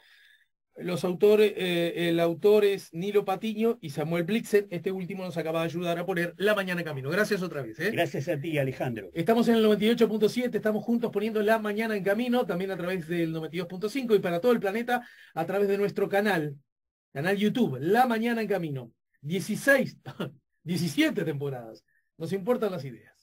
Los autores, eh, el autor es Nilo Patiño y Samuel Blixen. Este último nos acaba de ayudar a poner La Mañana en Camino. Gracias otra vez. ¿eh? Gracias a ti, Alejandro. Estamos en el 98.7, estamos juntos poniendo La Mañana en Camino, también a través del 92.5 y para todo el planeta a través de nuestro canal, canal YouTube, La Mañana en Camino. 16, 17 temporadas. Nos importan las ideas.